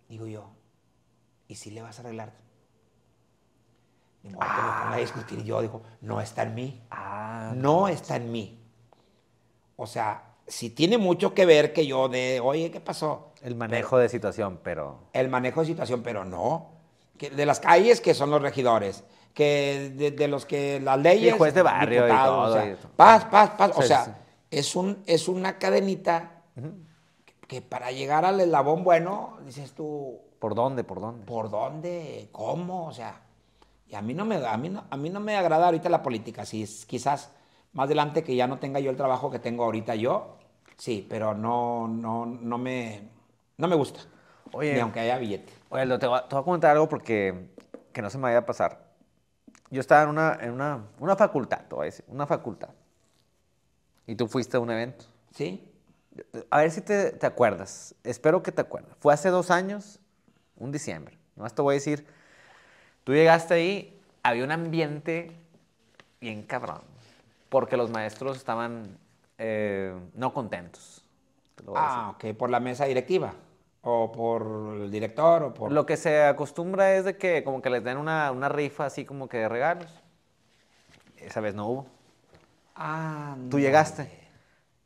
Digo yo, ¿y si le vas a arreglar? Y me a discutir yo, digo, no está en mí. Ah, no, está en mí. O sea, si tiene mucho que ver que yo de, oye, ¿qué pasó? El manejo de situación, pero... El manejo de situación, pero no. Que de las calles que son los regidores, que de, los que las leyes. Y juez de barrio o sea, Paz, paz, paz. O sea, Es, un, es una cadenita que, para llegar al eslabón bueno, dices tú. ¿Por dónde? ¿Por dónde? ¿Por dónde? ¿Cómo? O sea, y a mí no me, a mí a mí no me agrada ahorita la política. Si quizás más adelante que ya no tenga yo el trabajo que tengo ahorita yo, sí, pero no, no, no me, no me gusta. Oye, ni aunque haya billete. Oye, te voy, te voy a comentar algo porque que no se me vaya a pasar yo estaba en una, facultad, te voy a decir, una facultad. Y tú fuiste a un evento. Sí. A ver si te, acuerdas. Espero que te acuerdes. Fue hace dos años, un diciembre. No te voy a decir. Tú llegaste ahí, había un ambiente bien cabrón. Porque los maestros estaban eh, no contentos. ah, ok, por la mesa directiva o por el director o por... Lo que se acostumbra es de que como que les den una, una rifa así como que de regalos. Esa vez no hubo. Ah, Tú llegaste.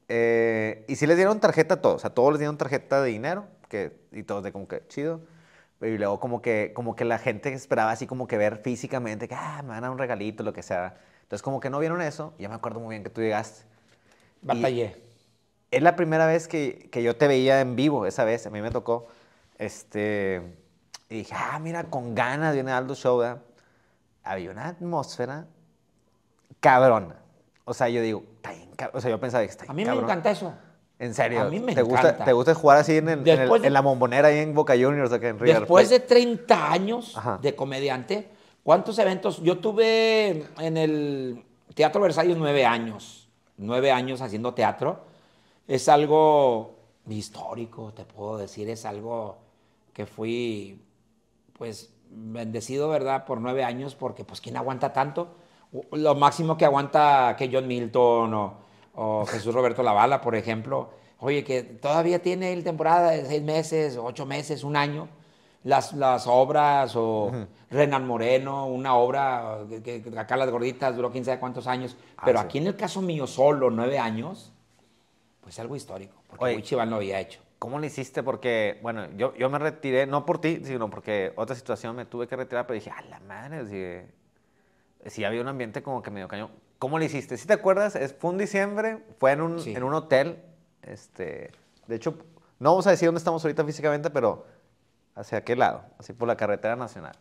Eh, y sí les dieron tarjeta a todos, a todos les dieron tarjeta de dinero, que, y todos de como que chido. Y luego como que, como que la gente esperaba así como que ver físicamente, que ah, me van a dar un regalito, lo que sea. Entonces como que no vieron eso, ya me acuerdo muy bien que tú llegaste. Batallé es la primera vez que, yo te veía en vivo, esa vez, a mí me tocó. Este, y dije, ah, mira, con ganas viene Aldo Show, Había una atmósfera cabrona. O sea, yo digo, está bien O sea, yo pensaba, está bien A mí me encanta eso. En serio. A mí me ¿Te encanta. Gusta, ¿Te gusta jugar así en, la bombonera ahí en Boca Juniors? en River después de 30 años de comediante, ¿cuántos eventos? Yo tuve en el Teatro Versalles nueve años. Nueve años haciendo teatro es algo histórico, te puedo decir, es algo que fui, pues, bendecido, ¿verdad? Por nueve años, porque, pues, ¿quién aguanta tanto? Lo máximo que aguanta que John Milton o, Jesús Roberto Lavala, por ejemplo. Oye, que todavía tiene el temporada de seis meses, ocho meses, un año. Las, las obras o Renan Moreno, una obra que, acá las gorditas duró quién sabe cuántos años. Ah, pero aquí en el caso mío solo, nueve años, es pues, algo histórico, porque Oye, no había hecho. ¿Cómo lo hiciste? Porque, bueno, yo, yo me retiré, no por ti, sino porque otra situación me tuve que retirar, pero dije, a la madre, si, había un ambiente como que medio cañón. ¿Cómo lo hiciste? Si te acuerdas, fue un diciembre, fue en un, en un hotel, este, de hecho, no vamos a decir dónde estamos ahorita físicamente, pero hacia qué lado, así por la carretera nacional.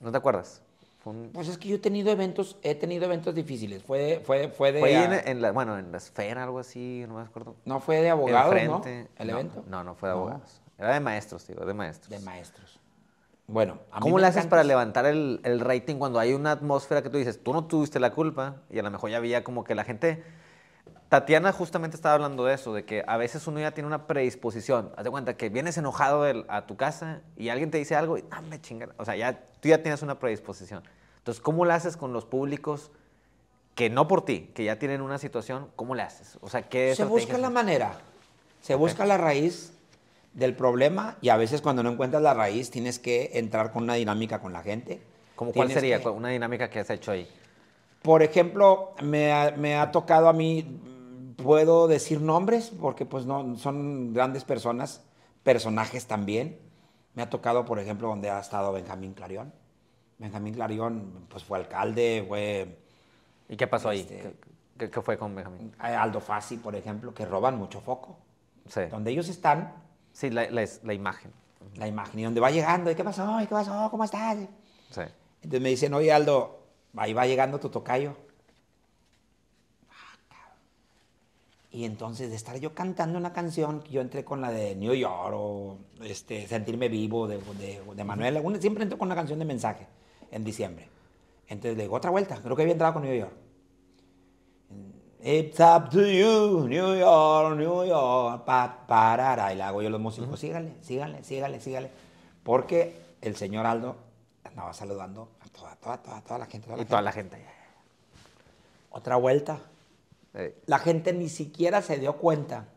¿No te acuerdas? Pues es que yo he tenido eventos, he tenido eventos difíciles. Fue, fue, fue de. en, bueno, en la esfera, algo así, no me acuerdo. No fue de abogados, ¿no? El evento. No, no fue de abogados. Era de maestros, digo, de maestros. De maestros. Bueno, a mí ¿cómo le haces para levantar el, el, rating cuando hay una atmósfera que tú dices, tú no tuviste la culpa? Y a lo mejor ya había como que la gente Tatiana justamente estaba hablando de eso, de que a veces uno ya tiene una predisposición. Haz de cuenta que vienes enojado a tu casa y alguien te dice algo y ah, me O sea, ya, tú ya tienes una predisposición. Entonces, ¿cómo lo haces con los públicos que no por ti, que ya tienen una situación? ¿Cómo le haces? O sea, ¿qué Se busca la manera. Se busca la raíz del problema y a veces cuando no encuentras la raíz tienes que entrar con una dinámica con la gente. ¿Cómo cuál sería una dinámica que has hecho ahí? Por ejemplo, me ha tocado a mí puedo decir nombres porque pues no, son grandes personas, personajes también. Me ha tocado, por ejemplo, donde ha estado Benjamín Clarión. Benjamín Clarión pues fue alcalde, fue... ¿Y qué pasó ahí? Este, ¿Qué, fue con Benjamín? Eh, Aldo Fasi por ejemplo, que roban mucho foco. Sí. Donde ellos están... Sí, la, la, imagen. La imagen. Y donde va llegando, ¿y qué pasó? qué pasó? ¿Cómo estás? Sí. Entonces me dicen, oye Aldo, ahí va llegando tu tocayo. Y entonces de estar yo cantando una canción, yo entré con la de New York o este, Sentirme Vivo de, de, Manuel siempre entro con una canción de mensaje en diciembre. Entonces le digo, otra vuelta, creo que había entrado con New York. It's up to you, New York, New York, pa, parara. Y le hago yo los músicos, uh -huh. sígale, sígale, sígale, sígale. Porque el señor Aldo andaba saludando a toda, toda, toda, toda la gente. Toda la gente. toda la gente. Otra vuelta, la gente ni siquiera se dio cuenta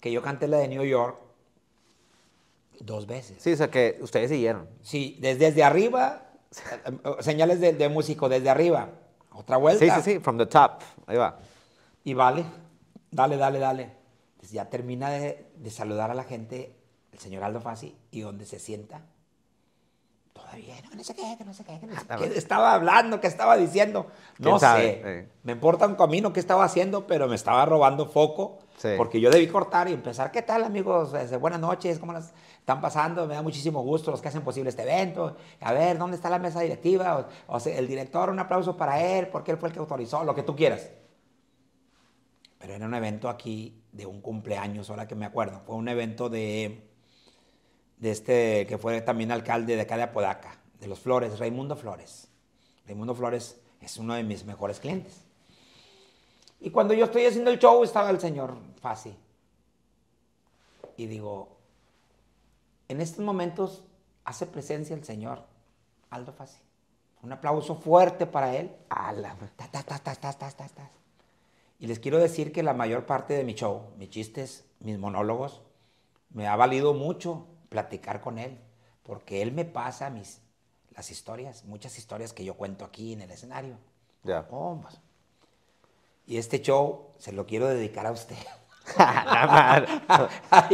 que yo canté la de New York dos veces. Sí, o sea que ustedes siguieron. Sí, desde, arriba, eh, señales de, músico, desde arriba. Otra vuelta. Sí, sí, sí, from the top. Ahí va. Y vale, dale, dale, dale. Pues ya termina de, saludar a la gente el señor Aldo Fasi y donde se sienta no, sé qué, no sé qué, Estaba hablando, que estaba diciendo, no sé. Me importa un camino qué estaba haciendo, pero me estaba robando foco. Porque yo debí cortar y empezar, ¿qué tal amigos? Este, buenas noches, ¿cómo están pasando? Me da muchísimo gusto los que hacen posible este evento. A ver, ¿dónde está la mesa directiva? O, o sea, el director, un aplauso para él, porque él fue el que autorizó, lo que tú quieras. Pero era un evento aquí de un cumpleaños, ahora que me acuerdo. Fue un evento de de este que fue también alcalde de acá de Apodaca, de los Flores, Raimundo Flores. Raimundo Flores es uno de mis mejores clientes. Y cuando yo estoy haciendo el show, estaba el señor Fasi. Y digo, en estos momentos hace presencia el señor Aldo Fasi. Un aplauso fuerte para él. ¡Ala! Y les quiero decir que la mayor parte de mi show, mis chistes, mis monólogos, me ha valido mucho platicar con él, porque él me pasa mis, las historias, muchas historias que yo cuento aquí en el escenario. Ya. Y este show se lo quiero dedicar a usted.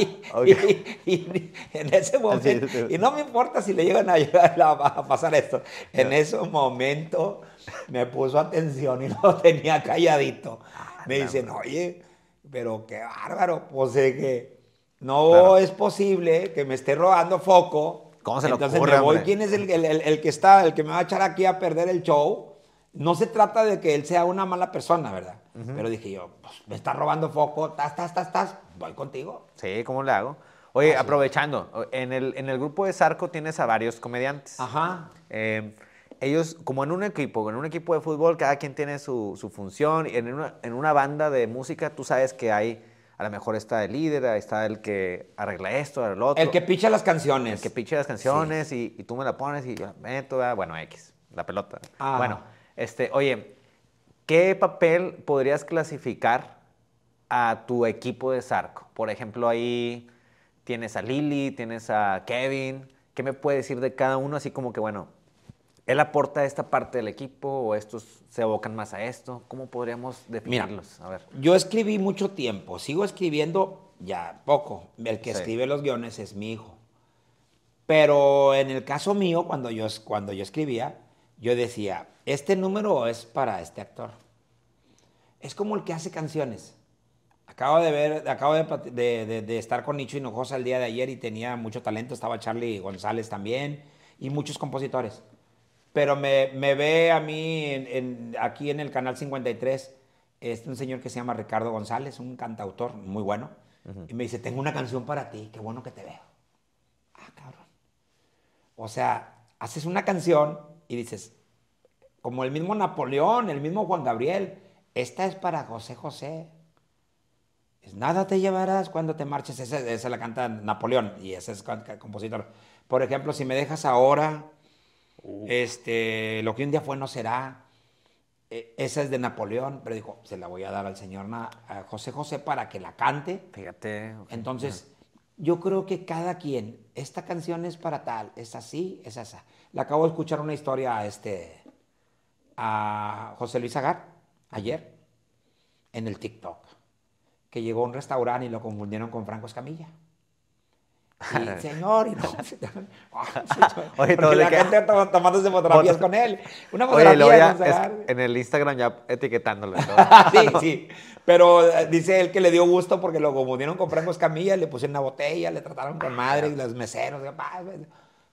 y, en ese momento, y no me importa si le llegan a, ayudar a pasar esto, en ese momento me puso atención y lo tenía calladito. Ah, me dicen, oye, pero qué bárbaro, pues es que no es posible que me esté robando foco. ¿Cómo se Entonces ocurre, me ¿Quién es el, que está, el que me va a echar aquí a perder el show? No se trata de que él sea una mala persona, ¿verdad? Pero dije yo, pues, me está robando foco, tas, tas, tas, tas, voy contigo. Sí, ¿cómo le hago? Oye, aprovechando, en el, en el grupo de Sarco tienes a varios comediantes. Ajá. Em, ellos, como en un equipo, en un equipo de fútbol, cada quien tiene su, función. En en una banda de música, tú sabes que hay a lo mejor está el líder, está el que arregla esto, el otro. El que picha las canciones. El que picha las canciones y, tú me la pones y yo la meto, ah, bueno, X, la pelota. Ah. Bueno, este, oye, ¿qué papel podrías clasificar a tu equipo de Zarco? Por ejemplo, ahí tienes a Lili, tienes a Kevin. ¿Qué me puedes decir de cada uno? Así como que, bueno, ¿Él aporta esta parte del equipo o estos se abocan más a esto? ¿Cómo podríamos definirlos? Yo escribí mucho tiempo, sigo escribiendo ya poco. El que escribe los guiones es mi hijo. Pero en el caso mío, cuando yo, cuando yo escribía, yo decía, este número es para este actor. Es como el que hace canciones. Acabo de ver, acabo de, estar con Nicho Hinojosa el día de ayer y tenía mucho talento. Estaba Charlie González también y muchos compositores pero me, ve a mí en, aquí en el Canal 53, este, un señor que se llama Ricardo González, un cantautor muy bueno, y me dice, tengo una canción para ti, qué bueno que te veo. Ah, cabrón. O sea, haces una canción y dices, como el mismo Napoleón, el mismo Juan Gabriel, esta es para José José. Es, Nada te llevarás cuando te marches. Esa, esa la canta Napoleón y ese es el compositor. Por ejemplo, si me dejas ahora, Uh. Este, lo que un día fue no será. E, esa es de Napoleón, pero dijo, se la voy a dar al señor José José para que la cante. Fíjate. Entonces, yo creo que cada quien, esta canción es para tal, es así, es esa. Le acabo de escuchar una historia a, este, a José Luis Agar ayer en el TikTok, que llegó a un restaurante y lo confundieron con Franco Escamilla. Y, señor, y no, Oye, porque la gente está tomándose fotografías con él. Una fotografía en el Instagram ya etiquetándolo. sí, sí. Pero eh, dice él que le dio gusto porque lo confundieron con Franco Escamilla, le pusieron una botella, le trataron con ah. madre y los meseros. Pues,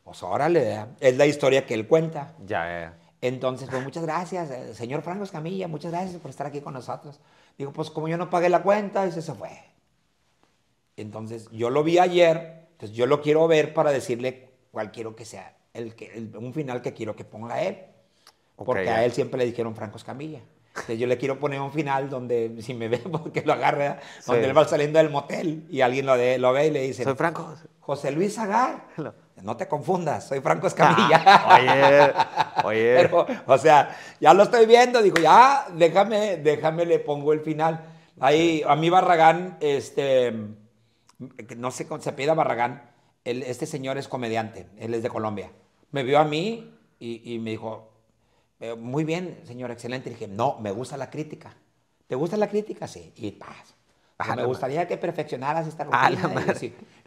pues órale, es la historia que él cuenta. Ya, Entonces, pues muchas gracias, eh, señor Franco Camilla muchas gracias por estar aquí con nosotros. Digo, pues como yo no pagué la cuenta, dice se fue. Entonces, yo lo vi ayer yo lo quiero ver para decirle cuál quiero que sea, el que, un final que quiero que ponga él. porque a él siempre le dijeron Franco Escamilla. Entonces yo le quiero poner un final donde, si me ve, porque lo agarra, donde él va saliendo del motel y alguien lo, de, lo ve y le dice... Soy Franco. José Luis Agar. No, te confundas, soy Franco Escamilla. Ah, oye, oye. o sea, ya lo estoy viendo, digo, ya, déjame, déjame, le pongo el final. Ahí, a mí Barragán, este no sé se pida Barragán, este señor es comediante, él es de Colombia. Me vio a mí y, me dijo, eh, muy bien, señor, excelente. Y dije, no, me gusta la crítica. ¿Te gusta la crítica? Sí. Y paz. me gustaría que perfeccionaras esta rutina.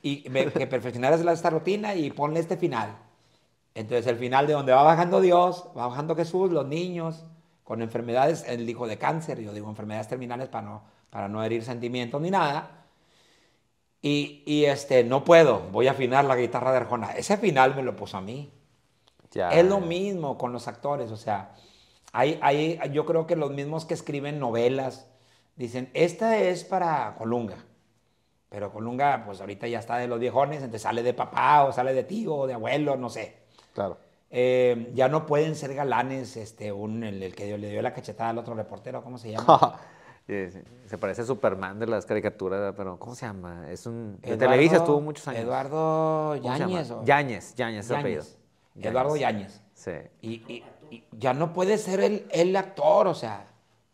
y, que perfeccionaras esta rutina y ponle este final. Entonces, el final de donde va bajando Dios, va bajando Jesús, los niños, con enfermedades, el hijo de cáncer, yo digo enfermedades terminales para no, para no herir sentimientos ni nada. Y, este, no puedo, voy a afinar la guitarra de Arjona. Ese final me lo puso a mí. Ya. Es lo mismo con los actores, o sea, hay, hay, yo creo que los mismos que escriben novelas dicen, esta es para Colunga. Pero Colunga, pues ahorita ya está de los viejones, entonces sale de papá o sale de tío o de abuelo, no sé. Claro. Eh, ya no pueden ser galanes, este, el, el, que le dio la cachetada al otro reportero, ¿cómo se llama? Eh, se parece a Superman de las caricaturas, pero ¿cómo se llama? Es un. de Televisa estuvo muchos años. Eduardo Yañez O... Yáñez, apellido Eduardo Yañez Sí. Y, y, ya no puede ser el, el actor, o sea.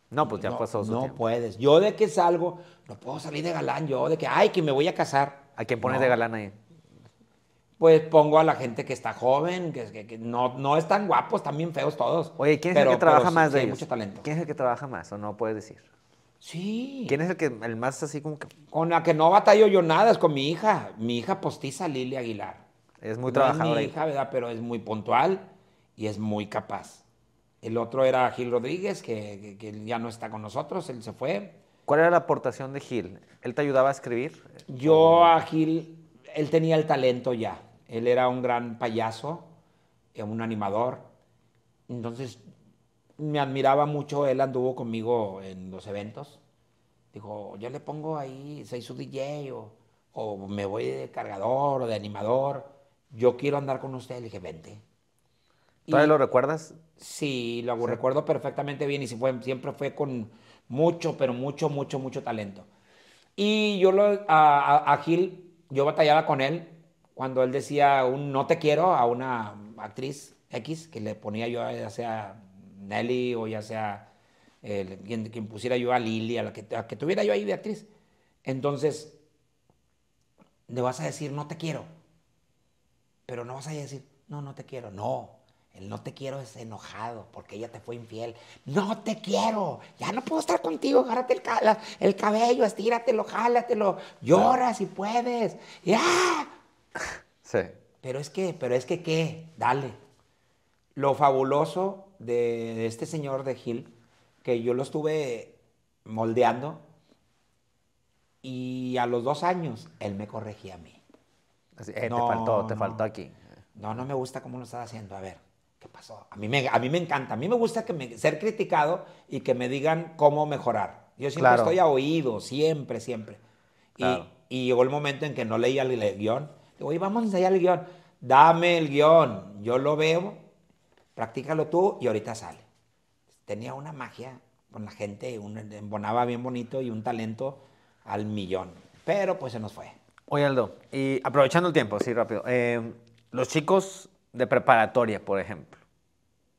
No, pues ya pasó su No puedes. Yo de que salgo, no puedo salir de galán. Yo de que, ay, que me voy a casar. ¿A quién pones de galán ahí? Pues pongo a la gente que está joven, que, no, no están guapos, están bien feos todos. Oye, ¿quién es el que trabaja más de mucho talento. ¿Quién es el que trabaja más o no puedes decir? Sí. ¿Quién es el que el más así como que.? Con la que no batallo yo nada, es con mi hija. Mi hija postiza Lili Aguilar. Es muy trabajadora. Es mi hija, ¿verdad? Pero es muy puntual y es muy capaz. El otro era Gil Rodríguez, que, que ya no está con nosotros, él se fue. ¿Cuál era la aportación de Gil? ¿Él te ayudaba a escribir? Yo a Gil, él tenía el talento ya. Él era un gran payaso, eh, un animador. Entonces me admiraba mucho, él anduvo conmigo en los eventos. Dijo, yo le pongo ahí, soy su DJ o, me voy de cargador o de animador. Yo quiero andar con usted. Le dije, vente. ¿Todavía lo recuerdas? Sí, lo recuerdo perfectamente bien y siempre fue con mucho, pero mucho, mucho, mucho talento. Y yo lo, a, Gil, yo batallaba con él cuando él decía un no te quiero a una actriz X que le ponía yo hacia Nelly o ya sea quien, pusiera yo a Lili, a la que, que tuviera yo ahí Beatriz. Entonces, le vas a decir, no te quiero. Pero no vas a decir, no, no te quiero. No, el no te quiero es enojado porque ella te fue infiel. No te quiero, ya no puedo estar contigo. Agárrate el, el cabello, estíratelo, jálatelo, llora si puedes. ¡Ya! Ah". Pero es que, pero es que qué, dale. Lo fabuloso de, este señor de Gil, que yo lo estuve moldeando y a los dos años él me corregía a mí. Eh, no, te faltó, te faltó aquí. No, no me gusta cómo lo estás haciendo. A ver, ¿qué pasó? A mí me, a mí me encanta. A mí me gusta que me, ser criticado y que me digan cómo mejorar. Yo siempre estoy a oído, siempre, siempre. Y, llegó el momento en que no leía el, guión. Digo, oye, vamos a enseñar el guión. Dame el guión. Yo lo veo Practícalo tú y ahorita sale. Tenía una magia con la gente, un, embonaba bien bonito y un talento al millón. Pero pues se nos fue. Oye, Aldo, y aprovechando el tiempo, sí, rápido. Em, los chicos de preparatoria, por ejemplo,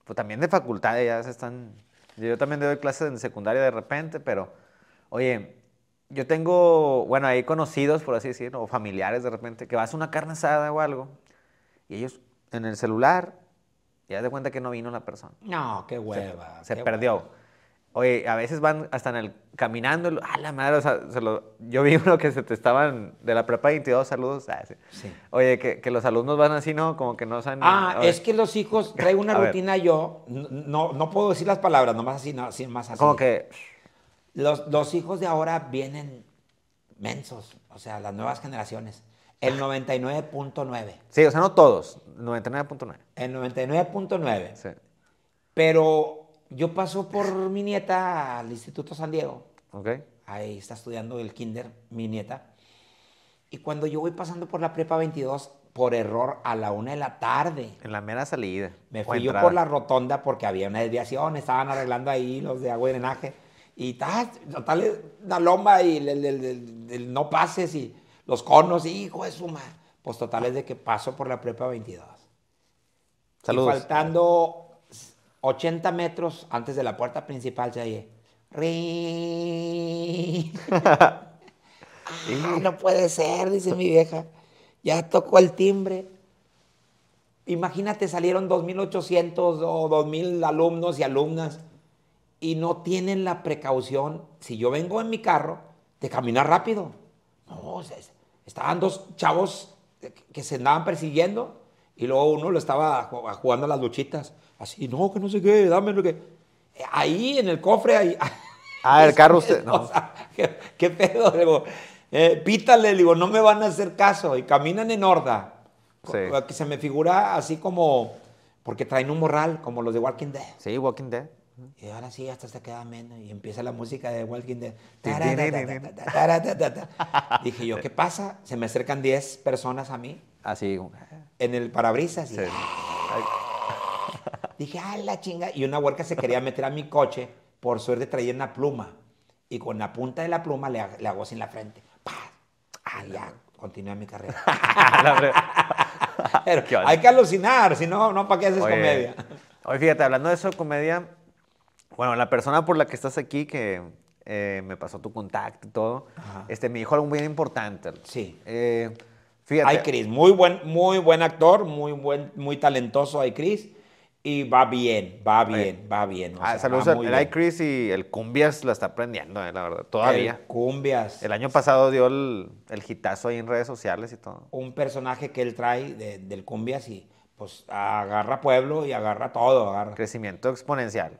pues también de facultad ya se están... Yo también doy clases en secundaria de repente, pero, oye, yo tengo, bueno, ahí conocidos, por así decirlo, o familiares de repente, que vas a una carne asada o algo, y ellos en el celular ya de cuenta que no vino la persona. No, qué hueva. Se, perdió. Oye, a veces van hasta en el caminando, a la madre, o sea, yo vi uno que se te estaban de la prepa 22 saludos. Ah, sí. Oye, que, los alumnos van así, ¿no? Como que no saben. Ah, es que los hijos Traigo una rutina yo, no, no puedo decir las palabras, nomás así, no, así, más así. Como que. Los, los hijos de ahora vienen mensos, o sea, las nuevas generaciones. El 99.9. Sí, o sea, no todos, 99.9. En 99.9. Pero yo paso por mi nieta al Instituto San Diego. Ahí está estudiando el kinder, mi nieta. Y cuando yo voy pasando por la prepa 22, por error, a la una de la tarde. En la mera salida. Me fui yo por la rotonda porque había una desviación, estaban arreglando ahí los de agua y drenaje. Y tal, la lomba y el, no pases y los conos, hijo de suma. Pues es de que paso por la prepa 22 faltando 80 metros antes de la puerta principal se oye. Ah, no puede ser, dice mi vieja. Ya tocó el timbre. Imagínate, salieron 2.800 o 2.000 alumnos y alumnas y no tienen la precaución, si yo vengo en mi carro, de caminar rápido. No, estaban dos chavos que se andaban persiguiendo y luego uno lo estaba jugando a las luchitas, así, no, que no sé qué, dame lo que... Ahí en el cofre, ahí... Ah, el carro usted, no. ¿qué, pedo, digo, eh, pítale, digo, no me van a hacer caso, y caminan en horda. Que se me figura así como, porque traen un morral, como los de Walking Dead. Sí, Walking Dead. Y ahora sí, hasta se queda menos. Y empieza la música de Walking Dead. Dije yo, ¿qué pasa? Se me acercan 10 personas a mí. Así. En el parabrisas. Dije, ah, la chinga. Y una huerca se quería meter a mi coche. Por suerte traía una pluma. Y con la punta de la pluma le, hago así en la frente. ¡Pah! Ah, ya, continué mi carrera. Pero hay que alucinar, si no, no, ¿para qué haces comedia? Hoy fíjate, hablando de eso, comedia, bueno, la persona por la que estás aquí, que eh, me pasó tu contacto y todo, este, me dijo algo muy importante. Sí. Eh, Fíjate. Hay Chris, muy buen, muy buen actor, muy buen, muy talentoso hay Chris. Y va bien, va bien, va bien. Ah, saludos a y el Cumbias lo está aprendiendo, eh, la verdad, todavía. El Cumbias. El año pasado dio el, el hitazo ahí en redes sociales y todo. Un personaje que él trae del Cumbias y pues agarra pueblo y agarra todo. Crecimiento exponencial.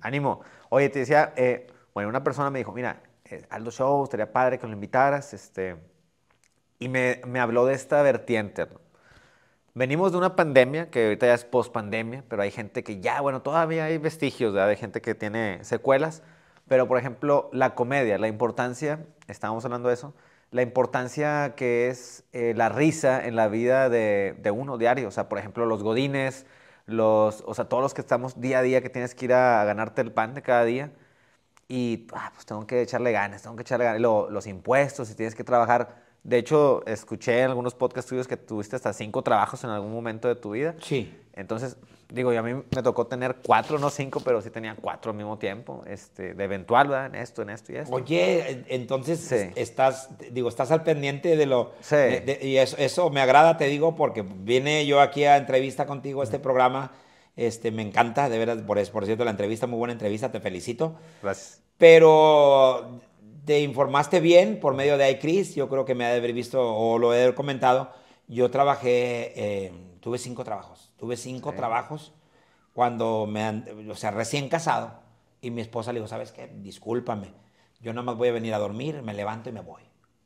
Ánimo. Oye, te decía, eh, bueno, una persona me dijo, mira, eh, Aldo Show, estaría padre que lo invitaras, este y me, me habló de esta vertiente. Venimos de una pandemia, que ahorita ya es post-pandemia, pero hay gente que ya, bueno, todavía hay vestigios de gente que tiene secuelas, pero por ejemplo, la comedia, la importancia, estábamos hablando de eso, la importancia que es eh, la risa en la vida de, de, uno diario. O sea, por ejemplo, los godines, los, o sea, todos los que estamos día a día que tienes que ir a, ganarte el pan de cada día. Y ah, pues tengo que echarle ganas, tengo que echarle ganas. los impuestos, si tienes que trabajar de hecho, escuché en algunos podcasts tuyos que tuviste hasta cinco trabajos en algún momento de tu vida. Sí. Entonces, digo, y a mí me tocó tener cuatro, no cinco, pero sí tenía cuatro al mismo tiempo, este, de eventual, En esto, en esto y esto. Oye, entonces estás, digo, estás al pendiente de lo... Sí. y eso, eso, me agrada, te digo, porque vine yo aquí a entrevista contigo, a este programa, este, me encanta, de verdad. por, por cierto, la entrevista, muy buena entrevista, te felicito. Gracias. Pero te informaste bien por medio de iCris, yo creo que me ha de haber visto o lo he de haber comentado. Yo trabajé, em, tuve cinco trabajos, tuve cinco trabajos cuando me, han, o sea, recién casado. Y mi esposa le dijo, ¿sabes qué? Discúlpame, yo nada más voy a venir a dormir, me levanto y me voy.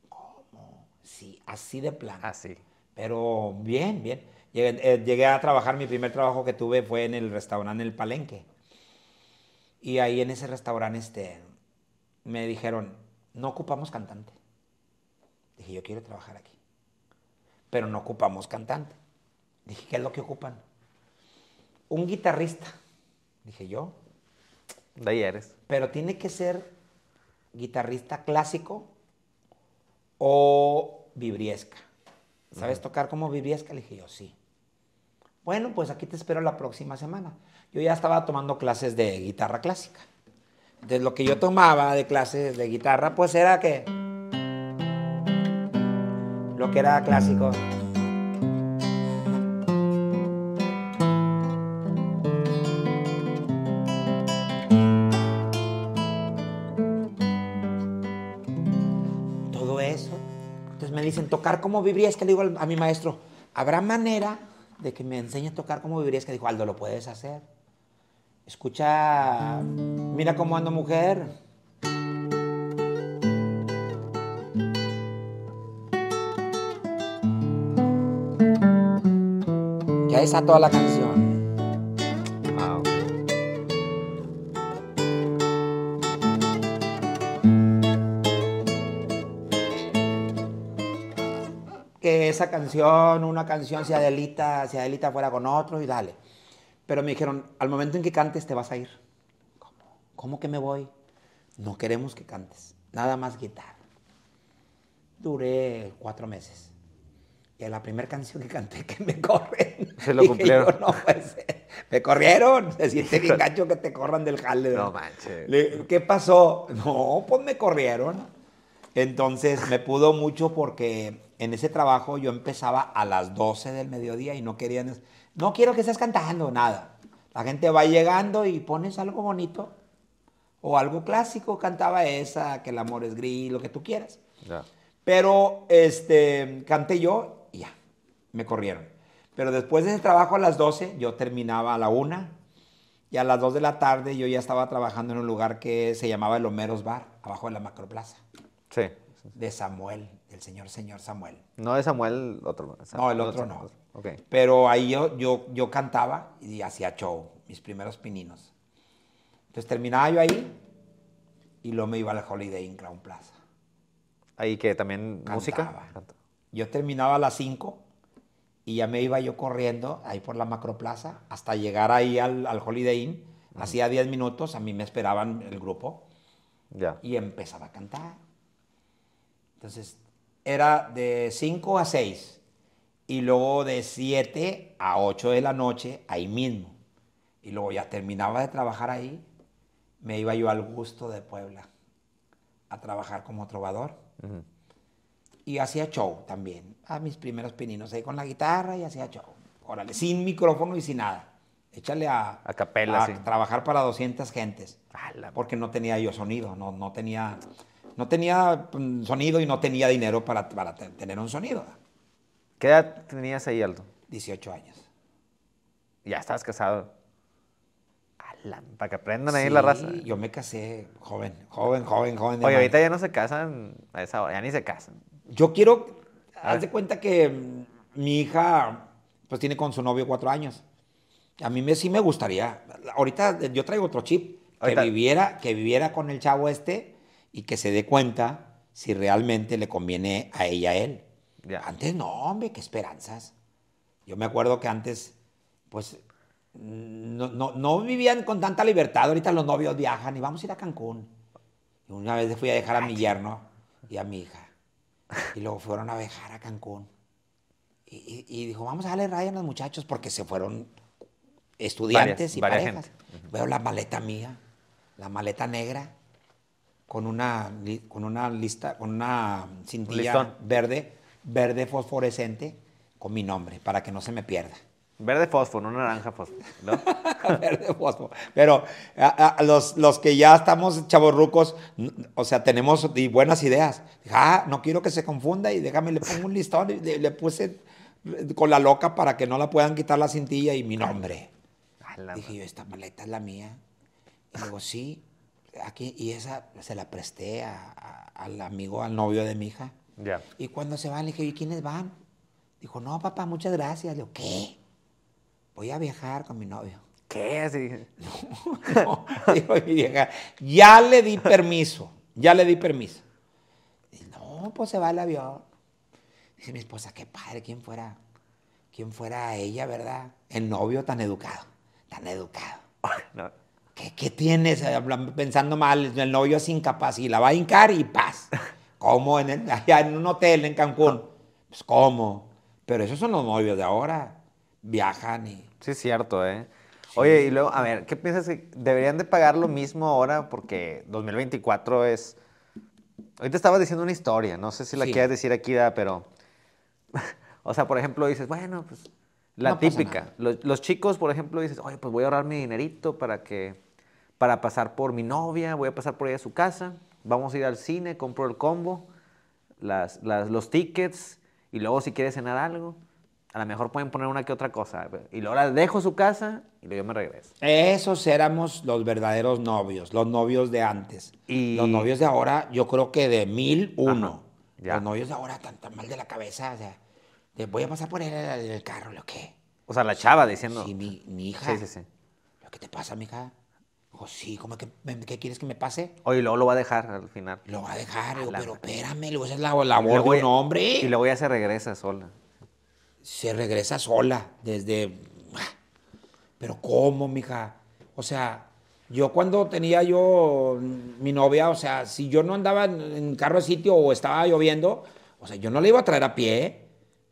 ¿Cómo? Sí, así de plan. Así. Ah, Pero bien, bien. Eh, llegué, a trabajar, mi primer trabajo que tuve fue en el restaurante El Palenque. Y ahí en ese restaurante este, me dijeron, no ocupamos cantante. Dije, yo quiero trabajar aquí. Pero no ocupamos cantante. Dije, ¿qué es lo que ocupan? Un guitarrista. Dije, yo. De ahí eres. Pero tiene que ser guitarrista clásico o vibriesca. ¿Sabes tocar como vibriesca? Le dije yo, sí. Bueno, pues aquí te espero la próxima semana. Yo ya estaba tomando clases de guitarra clásica de lo que yo tomaba de clases de guitarra, pues era que lo que era clásico. Todo eso. Entonces me dicen, tocar como vivirías, que le digo a mi maestro, ¿habrá manera de que me enseñe a tocar como vivirías? Que dijo, Aldo, lo puedes hacer. Escucha, mira cómo ando mujer. Ya está toda la canción. Que esa canción, una canción, se Adelita, se Adelita fuera con otro y dale. Pero me dijeron, al momento en que cantes te vas a ir. ¿Cómo? ¿Cómo que me voy? No queremos que cantes, nada más guitarra. Duré cuatro meses. Y la primera canción que canté, que me corren. Se lo cumplieron. me corrieron. Se siente bien gacho que te corran del jale. No manches. ¿Qué pasó? No, pues me corrieron. Entonces me pudo mucho porque en ese trabajo yo empezaba a las 12 del mediodía y no querían no quiero que estés cantando, nada. La gente va llegando y pones algo bonito o algo clásico, cantaba esa, que el amor es gris, lo que tú quieras. Pero este, canté yo y ya, me corrieron. Pero después de ese trabajo a las 12, yo terminaba a la una. y a las 2 de la tarde yo ya estaba trabajando en un lugar que se llamaba el Homeros Bar, abajo de la Macroplaza. Sí. De Samuel, el señor, señor Samuel. No de Samuel, otro. no, el otro, no. Okay. Pero ahí yo, yo, yo cantaba y hacía show, mis primeros pininos. Entonces terminaba yo ahí y luego me iba al Holiday Inn Crown Plaza. ¿Ahí que también música? Yo terminaba a las 5 y ya me iba yo corriendo ahí por la Macroplaza hasta llegar ahí al, Holiday Inn. Hacía 10 minutos, a mí me esperaban el grupo. Ya. Y empezaba a cantar. Entonces era de 5 a 6 y luego de 7 a 8 de la noche ahí mismo. Y luego ya terminaba de trabajar ahí, me iba yo al gusto de Puebla a trabajar como trovador. Y hacía show también, a mis primeros pininos ahí con la guitarra y hacía show. Órale, sin micrófono y sin nada. Échale a, a, a trabajar para 200 gentes. Porque no tenía yo sonido, no, no tenía no tenía mm, sonido y no tenía dinero para, tener un sonido. ¿Qué edad tenías ahí, Aldo? 18 años. Ya estás casado. para que aprendan ahí la raza. Yo me casé joven, joven, joven, joven. Oye, ahorita ya no se casan a esa hora, ya ni se casan. Yo quiero, haz de cuenta que mm, mi hija, pues tiene con su novio cuatro años. A mí me, sí me gustaría. Ahorita yo traigo otro chip. viviera, que viviera con el chavo este y que se dé cuenta si realmente le conviene a ella a él. Antes no, hombre, qué esperanzas. Yo me acuerdo que antes, pues, no, vivían con tanta libertad. Ahorita los novios viajan y vamos a ir a Cancún. una vez fui a dejar a mi yerno y a mi hija. Y luego fueron a viajar a Cancún. Y, dijo, vamos a darle raya a los muchachos porque se fueron estudiantes y parejas. Veo la maleta mía, la maleta negra con una, con una lista, con una cintilla verde, verde fosforescente con mi nombre, para que no se me pierda. Verde fósforo, no naranja fósforo, ¿no? Verde fósforo. Pero a, los, que ya estamos chavorrucos, o sea, tenemos buenas ideas. Ah, no quiero que se confunda y déjame, le pongo un listón le, puse con la loca para que no la puedan quitar la cintilla y mi nombre. Dije yo, esta maleta es la mía. Y digo, sí y esa se la presté al amigo, al novio de mi hija. Y cuando se van, le dije, ¿y quiénes van? Dijo, no, papá, muchas gracias. Le digo, ¿qué? Voy a viajar con mi novio. ¿Qué? Sí. No, no, dijo mi ya le di permiso, ya le di permiso. no, pues se va el avión. Dice mi esposa, qué padre, quién fuera, quién fuera ella, ¿verdad? El novio tan educado, tan educado. No. ¿Qué, tienes? Eh, pensando mal, el novio es incapaz y la va a hincar y paz. ¿Cómo? En en un hotel en Cancún. Pues ¿cómo? Pero esos son los novios de ahora. Viajan y... Sí, es cierto, ¿eh? Oye, y luego, a ver, ¿qué piensas deberían de pagar lo mismo ahora? Porque 2024 es... Ahorita estaba diciendo una historia, no sé si la quieres decir aquí, pero... o sea, por ejemplo, dices, bueno, pues la típica. los, chicos, por ejemplo, dices, oye, pues voy a ahorrar mi dinerito para que para pasar por mi novia, voy a pasar por ella a su casa, vamos a ir al cine, compro el combo, las, los tickets y luego si quiere cenar algo, a lo mejor pueden poner una que otra cosa. Y luego la dejo su casa y luego yo me regreso. Esos éramos los verdaderos novios, los novios de antes. Los novios de ahora, yo creo que de mil uno. Los novios de ahora están tan mal de la cabeza, o sea, voy a pasar por el, el carro, lo que. O sea, la chava diciendo. Sí, mi, mi hija. Sí, sí, sí. Lo que te pasa, mi hija? O pues sí, ¿cómo que, ¿qué quieres que me pase? Oye, luego lo va a dejar al final. Lo va a dejar, ah, pero espérame, luego esa es la labor de un hombre. Y luego ya se regresa sola. Se regresa sola, desde... Ah, pero ¿cómo, mija? O sea, yo cuando tenía yo mi novia, o sea, si yo no andaba en carro de sitio o estaba lloviendo, o sea, yo no le iba a traer a pie,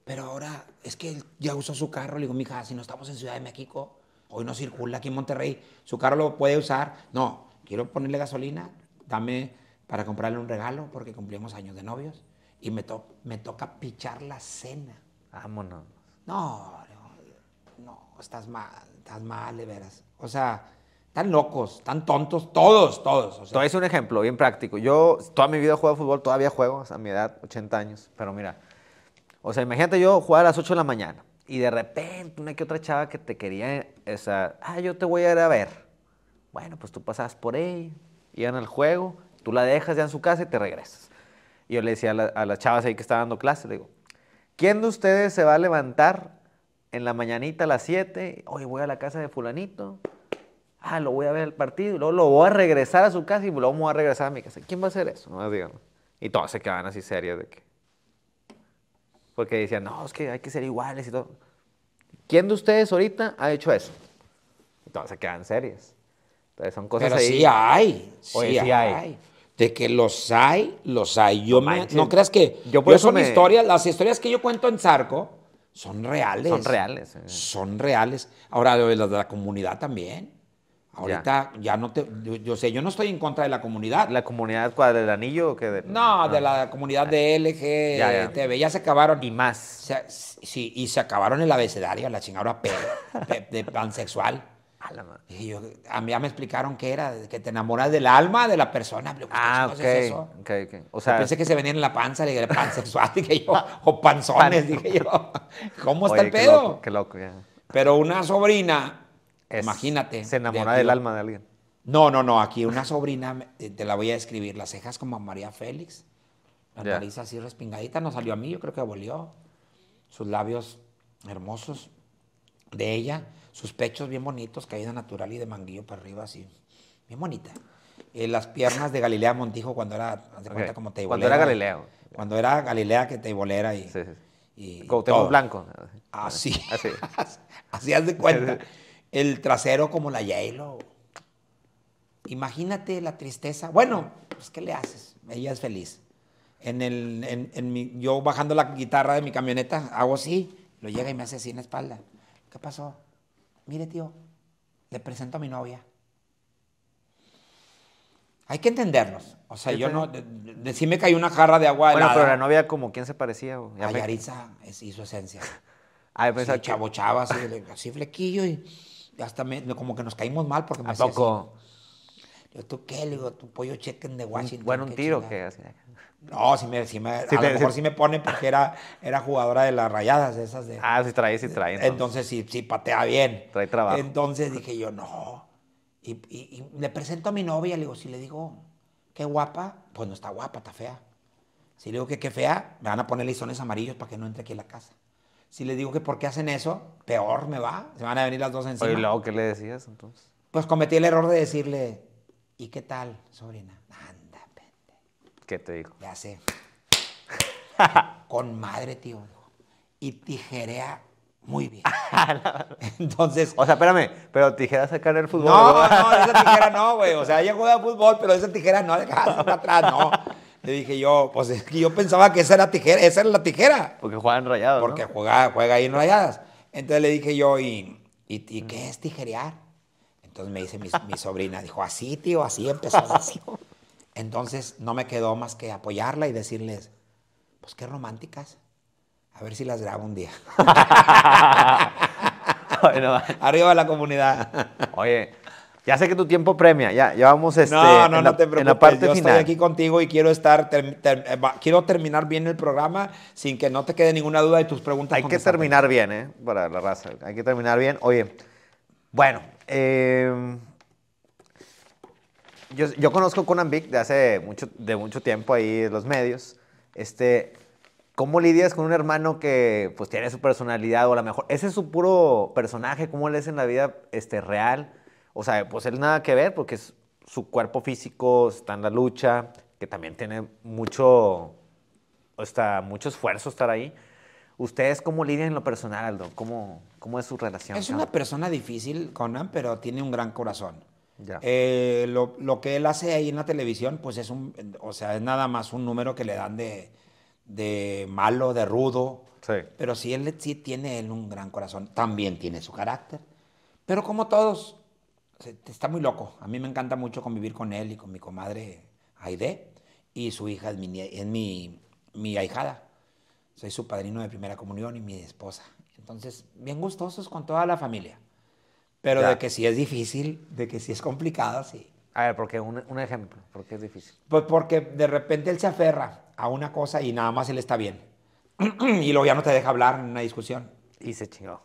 pero ahora es que ya usó su carro, le digo, mija, si no estamos en Ciudad de México, hoy no circula aquí en Monterrey, su carro lo puede usar. No, quiero ponerle gasolina, dame para comprarle un regalo porque cumplimos años de novios y me, me toca pichar la cena. Vámonos. No, no, no, estás mal, estás mal de veras. O sea, están locos, están tontos, todos, todos. O Es un ejemplo bien práctico. Yo toda mi vida juego fútbol, todavía juego a mi edad, 80 años, pero mira, o sea, imagínate yo jugar a las 8 de la mañana. Y de repente, una que otra chava que te quería, esa, ah, yo te voy a ir a ver. Bueno, pues tú pasabas por ahí, iban al juego, tú la dejas ya en su casa y te regresas. Y yo le decía a, la, las chavas ahí que estaba dando clase, le digo, ¿quién de ustedes se va a levantar en la mañanita a las 7? Hoy voy a la casa de fulanito, ah, lo voy a ver al partido, luego lo voy a regresar a su casa y luego me voy a regresar a mi casa. ¿Quién va a hacer eso? No digan. Y todas se quedaban así serias de que, porque decían, no, es que hay que ser iguales y todo. ¿Quién de ustedes ahorita ha hecho eso? Entonces se quedan series Entonces son cosas Pero sí hay, sí, hay. De que los hay, los hay. Yo no, creas que. Yo, por son historias, las historias que yo cuento en Zarco son reales. Son reales. Eh. Son reales. Ahora, las de la comunidad también. Ahorita ya. no te. Yo, sé, yo no estoy en contra de la comunidad. ¿La comunidad cuál? ¿Del anillo? O qué no, de la ah. comunidad de LG, ya, TV, ya se acabaron. Y más. sí, y se acabaron el abecedario, la chingada pero. de pansexual. A, Y yo, a mí ya me explicaron qué era, que te enamoras del alma de la persona. Pues, ah, ok. Es eso? okay, okay. O sea, pensé que se venía en la panza, le dije pansexual, dije yo, ah, o panzones, dije yo. ¿Cómo está el pedo? qué loco, ya. Pero una sobrina Imagínate. Se enamora del alma de alguien. No, no, no. Aquí una sobrina, eh, te la voy a describir, las cejas como a María Félix, la nariz así respingadita, no salió a mí, yo creo que volvió. Sus labios hermosos de ella, sus pechos bien bonitos, caída natural y de manguillo para arriba, así. Bien bonita. Eh, las piernas de Galilea Montijo cuando era, de cuenta, como teibolera. Cuando era Galilea Cuando era Galilea que volera y... Sí, sí. y como blanco. Así. Ah, así. Ah, así haz de cuenta el trasero como la hielo. Imagínate la tristeza. Bueno, pues ¿qué le haces? Ella es feliz. En el, en, mi, yo bajando la guitarra de mi camioneta, hago así, lo llega y me hace así en la espalda. ¿Qué pasó? Mire, tío, le presento a mi novia. Hay que entendernos. O sea, yo no. De, sí me cayó una jarra de agua. Bueno, pero la novia, como quién se parecía. Ah, y su esencia. Se ah, pues chavo chava, así flequillo y hasta como que nos caímos mal porque me hacía Yo, ¿tú qué? Le digo, tu pollo chicken de Washington. Bueno, un tiro que No, si me, si me, a lo mejor sí. me pone porque era, era jugadora de las rayadas esas de. Ah, sí trae, sí trae. Entonces, sí, sí patea bien. Entonces dije yo, no. Y, le presento a mi novia, le digo, si le digo, qué guapa, pues no está guapa, está fea. Si le digo que qué fea, me van a poner lisones amarillos para que no entre aquí en la casa. Si les digo que por qué hacen eso, peor me va. Se van a venir las dos encima. ¿Y luego qué le decías entonces? Pues cometí el error de decirle, ¿y qué tal, sobrina? Anda, pende. ¿Qué te digo? Ya sé. Con madre, tío. Y tijerea muy bien. Entonces. O sea, espérame, pero tijera sacar el fútbol. No, no, esa tijera no, güey. O sea, ella juega fútbol, pero esa tijera no, dejas para atrás, no. Le dije yo, pues es que yo pensaba que esa era tijera, esa era la tijera. Porque en rayadas. Porque juega, juega ahí en rayadas. Entonces le dije yo, ¿y, y, qué es tijerear? Entonces me dice mi, mi sobrina, dijo, así, tío, así empezó. Así. Entonces no me quedó más que apoyarla y decirles, pues qué románticas. A ver si las grabo un día. Arriba la comunidad. Oye, ya sé que tu tiempo premia, ya, ya vamos este, no, en, la, no te preocupes. Yo estoy aquí contigo y quiero estar, eh, quiero terminar bien el programa sin que no te quede ninguna duda de tus preguntas. Hay que terminar bien, ¿eh? Para la raza, hay que terminar bien. Oye, bueno, em, yo, conozco Conan Big de hace mucho, de mucho tiempo ahí en los medios. Este, ¿Cómo lidias con un hermano que pues tiene su personalidad o la mejor ese es su puro personaje? ¿Cómo él es en la vida este, real? O sea, pues él nada que ver porque es su cuerpo físico está en la lucha, que también tiene mucho, está, mucho esfuerzo estar ahí. ¿Ustedes cómo lidian en lo personal, Aldo? ¿Cómo, cómo es su relación? Es una persona difícil, Conan, pero tiene un gran corazón. Ya. Eh, lo, lo, que él hace ahí en la televisión, pues es un, o sea, es nada más un número que le dan de, de malo, de rudo. Sí. Pero sí, él sí tiene un gran corazón. También tiene su carácter. Pero como todos, está muy loco. A mí me encanta mucho convivir con él y con mi comadre Aide. Y su hija es mi, es mi, mi ahijada. Soy su padrino de primera comunión y mi esposa. Entonces, bien gustosos con toda la familia. Pero de que sí es difícil, de que sí es complicado, sí. A ver, porque un, un ejemplo, ¿por qué es difícil? Pues porque de repente él se aferra a una cosa y nada más él está bien. y luego ya no te deja hablar en una discusión. Y se chingó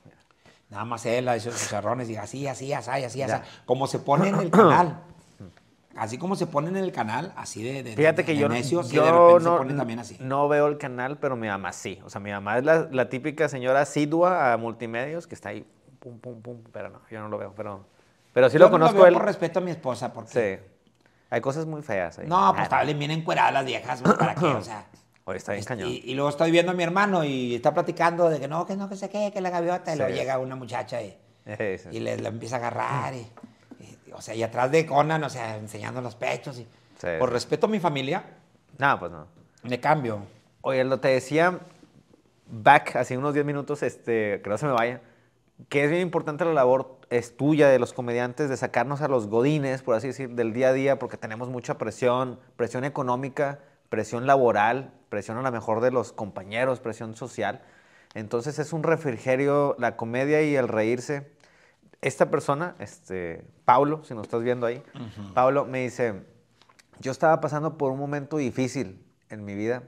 nada más él a esos charrones, y así, así, así, así, así. Como se pone en el canal. Así como se pone en el canal, así de, Fíjate que yo, no, veo el canal, pero mi mamá sí. O sea, mi mamá es la, típica señora asidua a multimedios que está ahí, pum, pum, pum. Pero no, yo no lo veo, pero, pero sí lo conozco. Lo veo respeto a mi esposa, porque... Sí. Hay cosas muy feas ahí. No, pues vez bien cueradas las viejas, pues, ¿para qué? O sea está este, Y, luego estoy viendo a mi hermano y está platicando de que no, que no, que se qué, que la gaviota. Y luego llega una muchacha y, y le, empieza a agarrar. Y, o sea, y atrás de Conan, o sea, enseñando los pechos. Y, Por respeto a mi familia. No, pues no. Me cambio. Oye, lo te decía back, hace unos 10 minutos, este, que no se me vaya, que es bien importante la labor es tuya de los comediantes de sacarnos a los godines, por así decir, del día a día, porque tenemos mucha presión, presión económica presión laboral, presión a lo mejor de los compañeros, presión social. Entonces es un refrigerio, la comedia y el reírse. Esta persona, este, Pablo, si nos estás viendo ahí, Pablo me dice, yo estaba pasando por un momento difícil en mi vida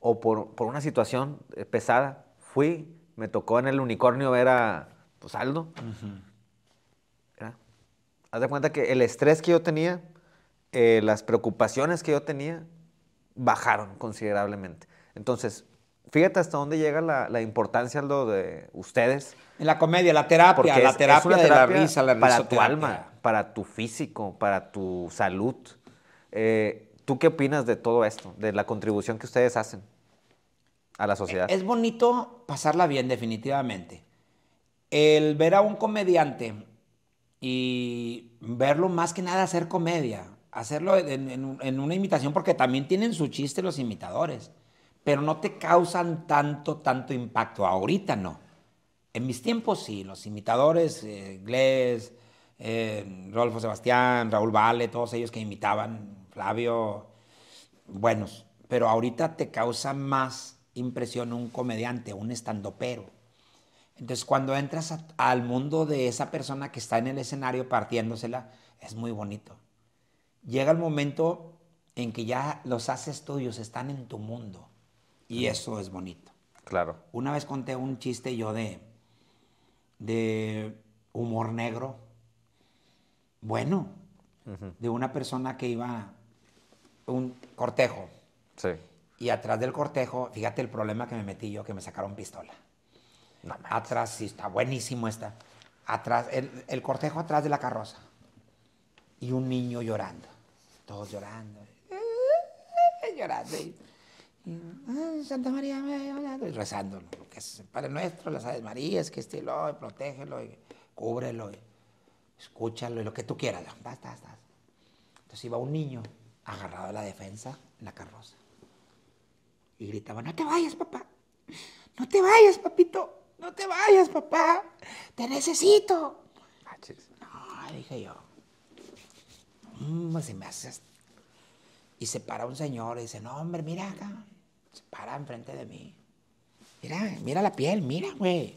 o por, por una situación eh, pesada. Fui, me tocó en el unicornio ver a pues, Aldo. Haz de cuenta que el estrés que yo tenía, eh, las preocupaciones que yo tenía, bajaron considerablemente. Entonces, fíjate hasta dónde llega la, la importancia lo de ustedes. En la comedia, la terapia, la terapia, de la risa, la Para tu alma, para tu físico, para tu salud. Eh, ¿Tú qué opinas de todo esto, de la contribución que ustedes hacen a la sociedad? Es bonito pasarla bien, definitivamente. El ver a un comediante y verlo más que nada hacer comedia, hacerlo en, una imitación porque también tienen su chiste los imitadores, pero no te causan tanto, tanto impacto. Ahorita no. En mis tiempos sí, los imitadores, eh, eh Rolfo Sebastián, Raúl Vale, todos ellos que imitaban, Flavio, buenos, pero ahorita te causa más impresión un comediante, un estandopero. Entonces cuando entras al mundo de esa persona que está en el escenario partiéndosela, es muy bonito llega el momento en que ya los haces tuyos, están en tu mundo. Y eso es bonito. Claro. Una vez conté un chiste yo de, de humor negro. Bueno, de una persona que iba a un cortejo. Sí. Y atrás del cortejo, fíjate el problema que me metí yo, que me sacaron pistola. atrás, sí, está buenísimo esta. Atrás, el cortejo atrás de la carroza. Y un niño llorando todos llorando, eh, llorando. Y, Santa María, y rezándolo, que es el Padre Nuestro, las Aves Marías, que estilo, y protégelo, y cúbrelo, escúchalo, y lo que tú quieras. Estás, estás, Entonces iba un niño agarrado a la defensa en la carroza y gritaba, no te vayas, papá, no te vayas, papito, no te vayas, papá, te necesito. Ah, no, dije yo. Mm, pues y se para un señor y dice, no, hombre, mira acá. Se para enfrente de mí. Mira, mira la piel, mira, güey.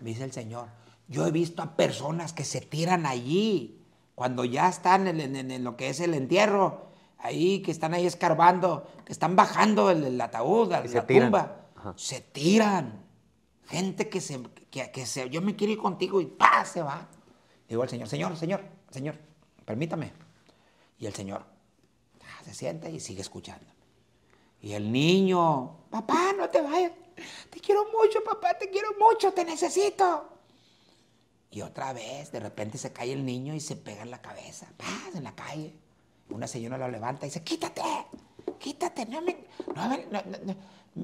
Me dice el señor, yo he visto a personas que se tiran allí cuando ya están en, lo que es el entierro, ahí que están ahí escarbando, que están bajando el, ataúd, la tumba. Se tiran. Gente que se, que, yo me quiero ir contigo y pa, se va. Digo al señor, señor, señor, señor, permítame. Y el señor ah, se sienta y sigue escuchando. Y el niño, papá, no te vayas. Te quiero mucho, papá, te quiero mucho, te necesito. Y otra vez, de repente se cae el niño y se pega en la cabeza, ¡paz! en la calle. Una señora lo levanta y dice, quítate, quítate, No,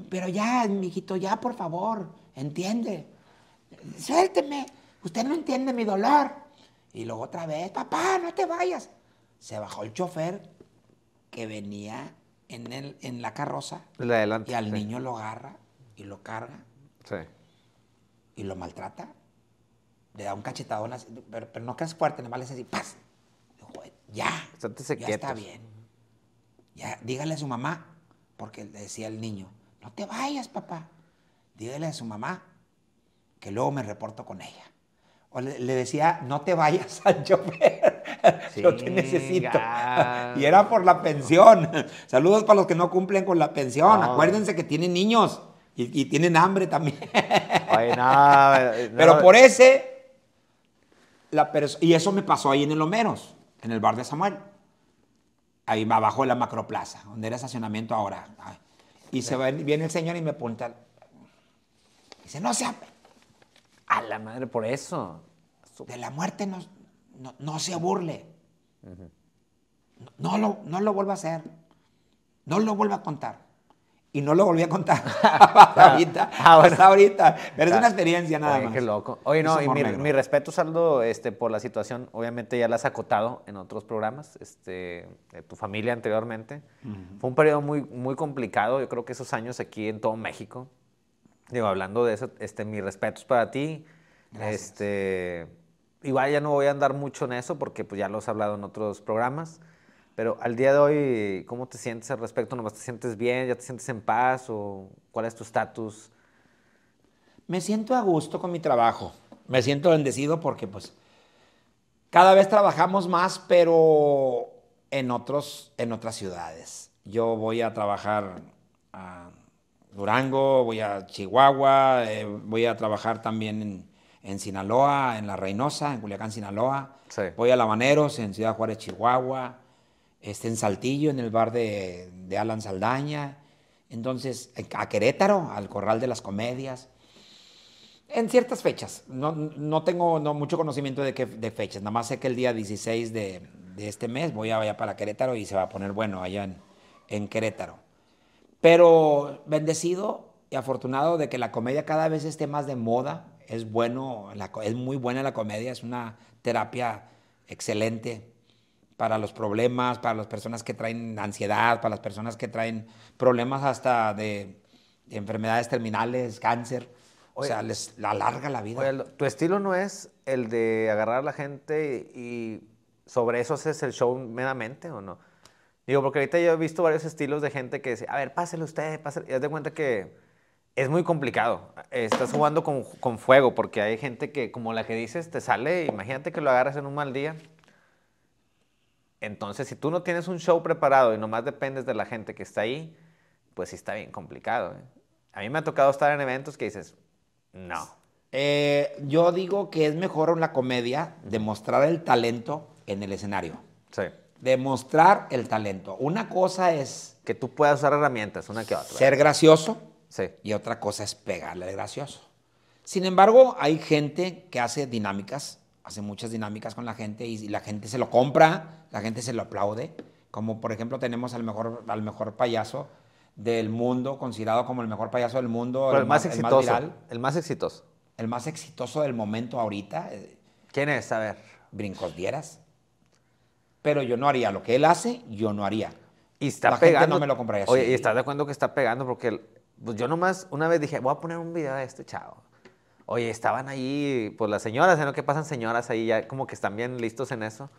pero ya, mijito, ya, por favor, entiende. Suélteme, usted no entiende mi dolor. Y luego otra vez, papá, no te vayas se bajó el chofer que venía en, el, en la carroza y al niño lo agarra y lo carga y lo maltrata. Le da un cachetadón, pero, no es fuerte, nada más le así, ¡paz! ya, ya está bien. Ya, dígale a su mamá, porque le decía el niño, no te vayas, papá. Dígale a su mamá que luego me reporto con ella. O le, le decía, no te vayas al chofer lo yo te necesito. Y era por la pensión. Saludos para los que no cumplen con la pensión. Acuérdense que tienen niños y, tienen hambre también. Eh, Pero por ese, y eso me pasó ahí en el Lomeros, en el bar de Samuel. Ahí abajo de la macroplaza, donde era estacionamiento ahora. Y se viene el señor y me apunta. Dice, no sea. A la madre, por eso. De la muerte no no, no se burle. no, lo, no vuelva a hacer. No lo vuelva a contar. Y no lo volví a contar ah, ahorita. Ah, ahorita. Pero es una ah, experiencia nada más. Qué loco. Oye, no, y mi, respeto, Saldo, este, por la situación. Obviamente ya la has acotado en otros programas, este, de tu familia anteriormente. Fue un periodo muy, muy complicado. Yo creo que esos años aquí en todo México. Digo, hablando de eso, este, mis respetos para ti. Gracias. Este igual ya no voy a andar mucho en eso porque pues ya lo has hablado en otros programas, pero al día de hoy, ¿cómo te sientes al respecto? ¿Nomás te sientes bien? ¿Ya te sientes en paz? ¿O cuál es tu estatus? Me siento a gusto con mi trabajo. Me siento bendecido porque pues cada vez trabajamos más, pero en, otros, en otras ciudades. Yo voy a trabajar a Durango, voy a Chihuahua, eh, voy a trabajar también en en Sinaloa, en La Reynosa, en Culiacán, Sinaloa. Voy a Labaneros, en Ciudad Juárez, Chihuahua. Este, en Saltillo, en el bar de, Alan Saldaña. Entonces, a Querétaro, al Corral de las Comedias. En ciertas fechas. No, tengo mucho conocimiento de, qué de fechas. Nada más sé que el día 16 de, este mes voy a, allá para Querétaro y se va a poner bueno allá en Querétaro. Pero bendecido y afortunado de que la comedia cada vez esté más de moda es bueno, es muy buena la comedia, es una terapia excelente para los problemas, para las personas que traen ansiedad, para las personas que traen problemas hasta de, enfermedades terminales, cáncer. o sea, les alarga la vida. tu estilo no es el de agarrar a la gente y sobre eso haces el show meramente o no? Digo, porque ahorita yo he visto varios estilos de gente que dice, a ver, pásele usted, pásele. Y cuenta que es muy complicado. Estás jugando con, fuego porque hay gente que, como la que dices, te sale, imagínate que lo agarras en un mal día. Entonces, si tú no tienes un show preparado y nomás dependes de la gente que está ahí, pues sí está bien complicado. ¿eh? A mí me ha tocado estar en eventos que dices, no. Eh, yo digo que es mejor una comedia demostrar el talento en el escenario. Sí. Demostrar el talento. Una cosa es... Que tú puedas usar herramientas, una que otra. Ser gracioso y otra cosa es pegarle de gracioso. Sin embargo, hay gente que hace dinámicas, hace muchas dinámicas con la gente y, la gente se lo compra, la gente se lo aplaude. Como por ejemplo tenemos al mejor, al mejor payaso del mundo, considerado como el mejor payaso del mundo. El, más, exitoso. El más, exitoso. El más exitoso del momento ahorita. Eh, ¿Quién es? A ver. Brincos Dieras. Pero yo no haría lo que él hace, yo no haría. Y está pegando. no me lo compraría. Oye, y estás de acuerdo que está pegando porque pues yo nomás una vez dije, voy a poner un video de este chavo. Oye, estaban ahí, pues las señoras, lo Que pasan señoras ahí, ya como que están bien listos en eso.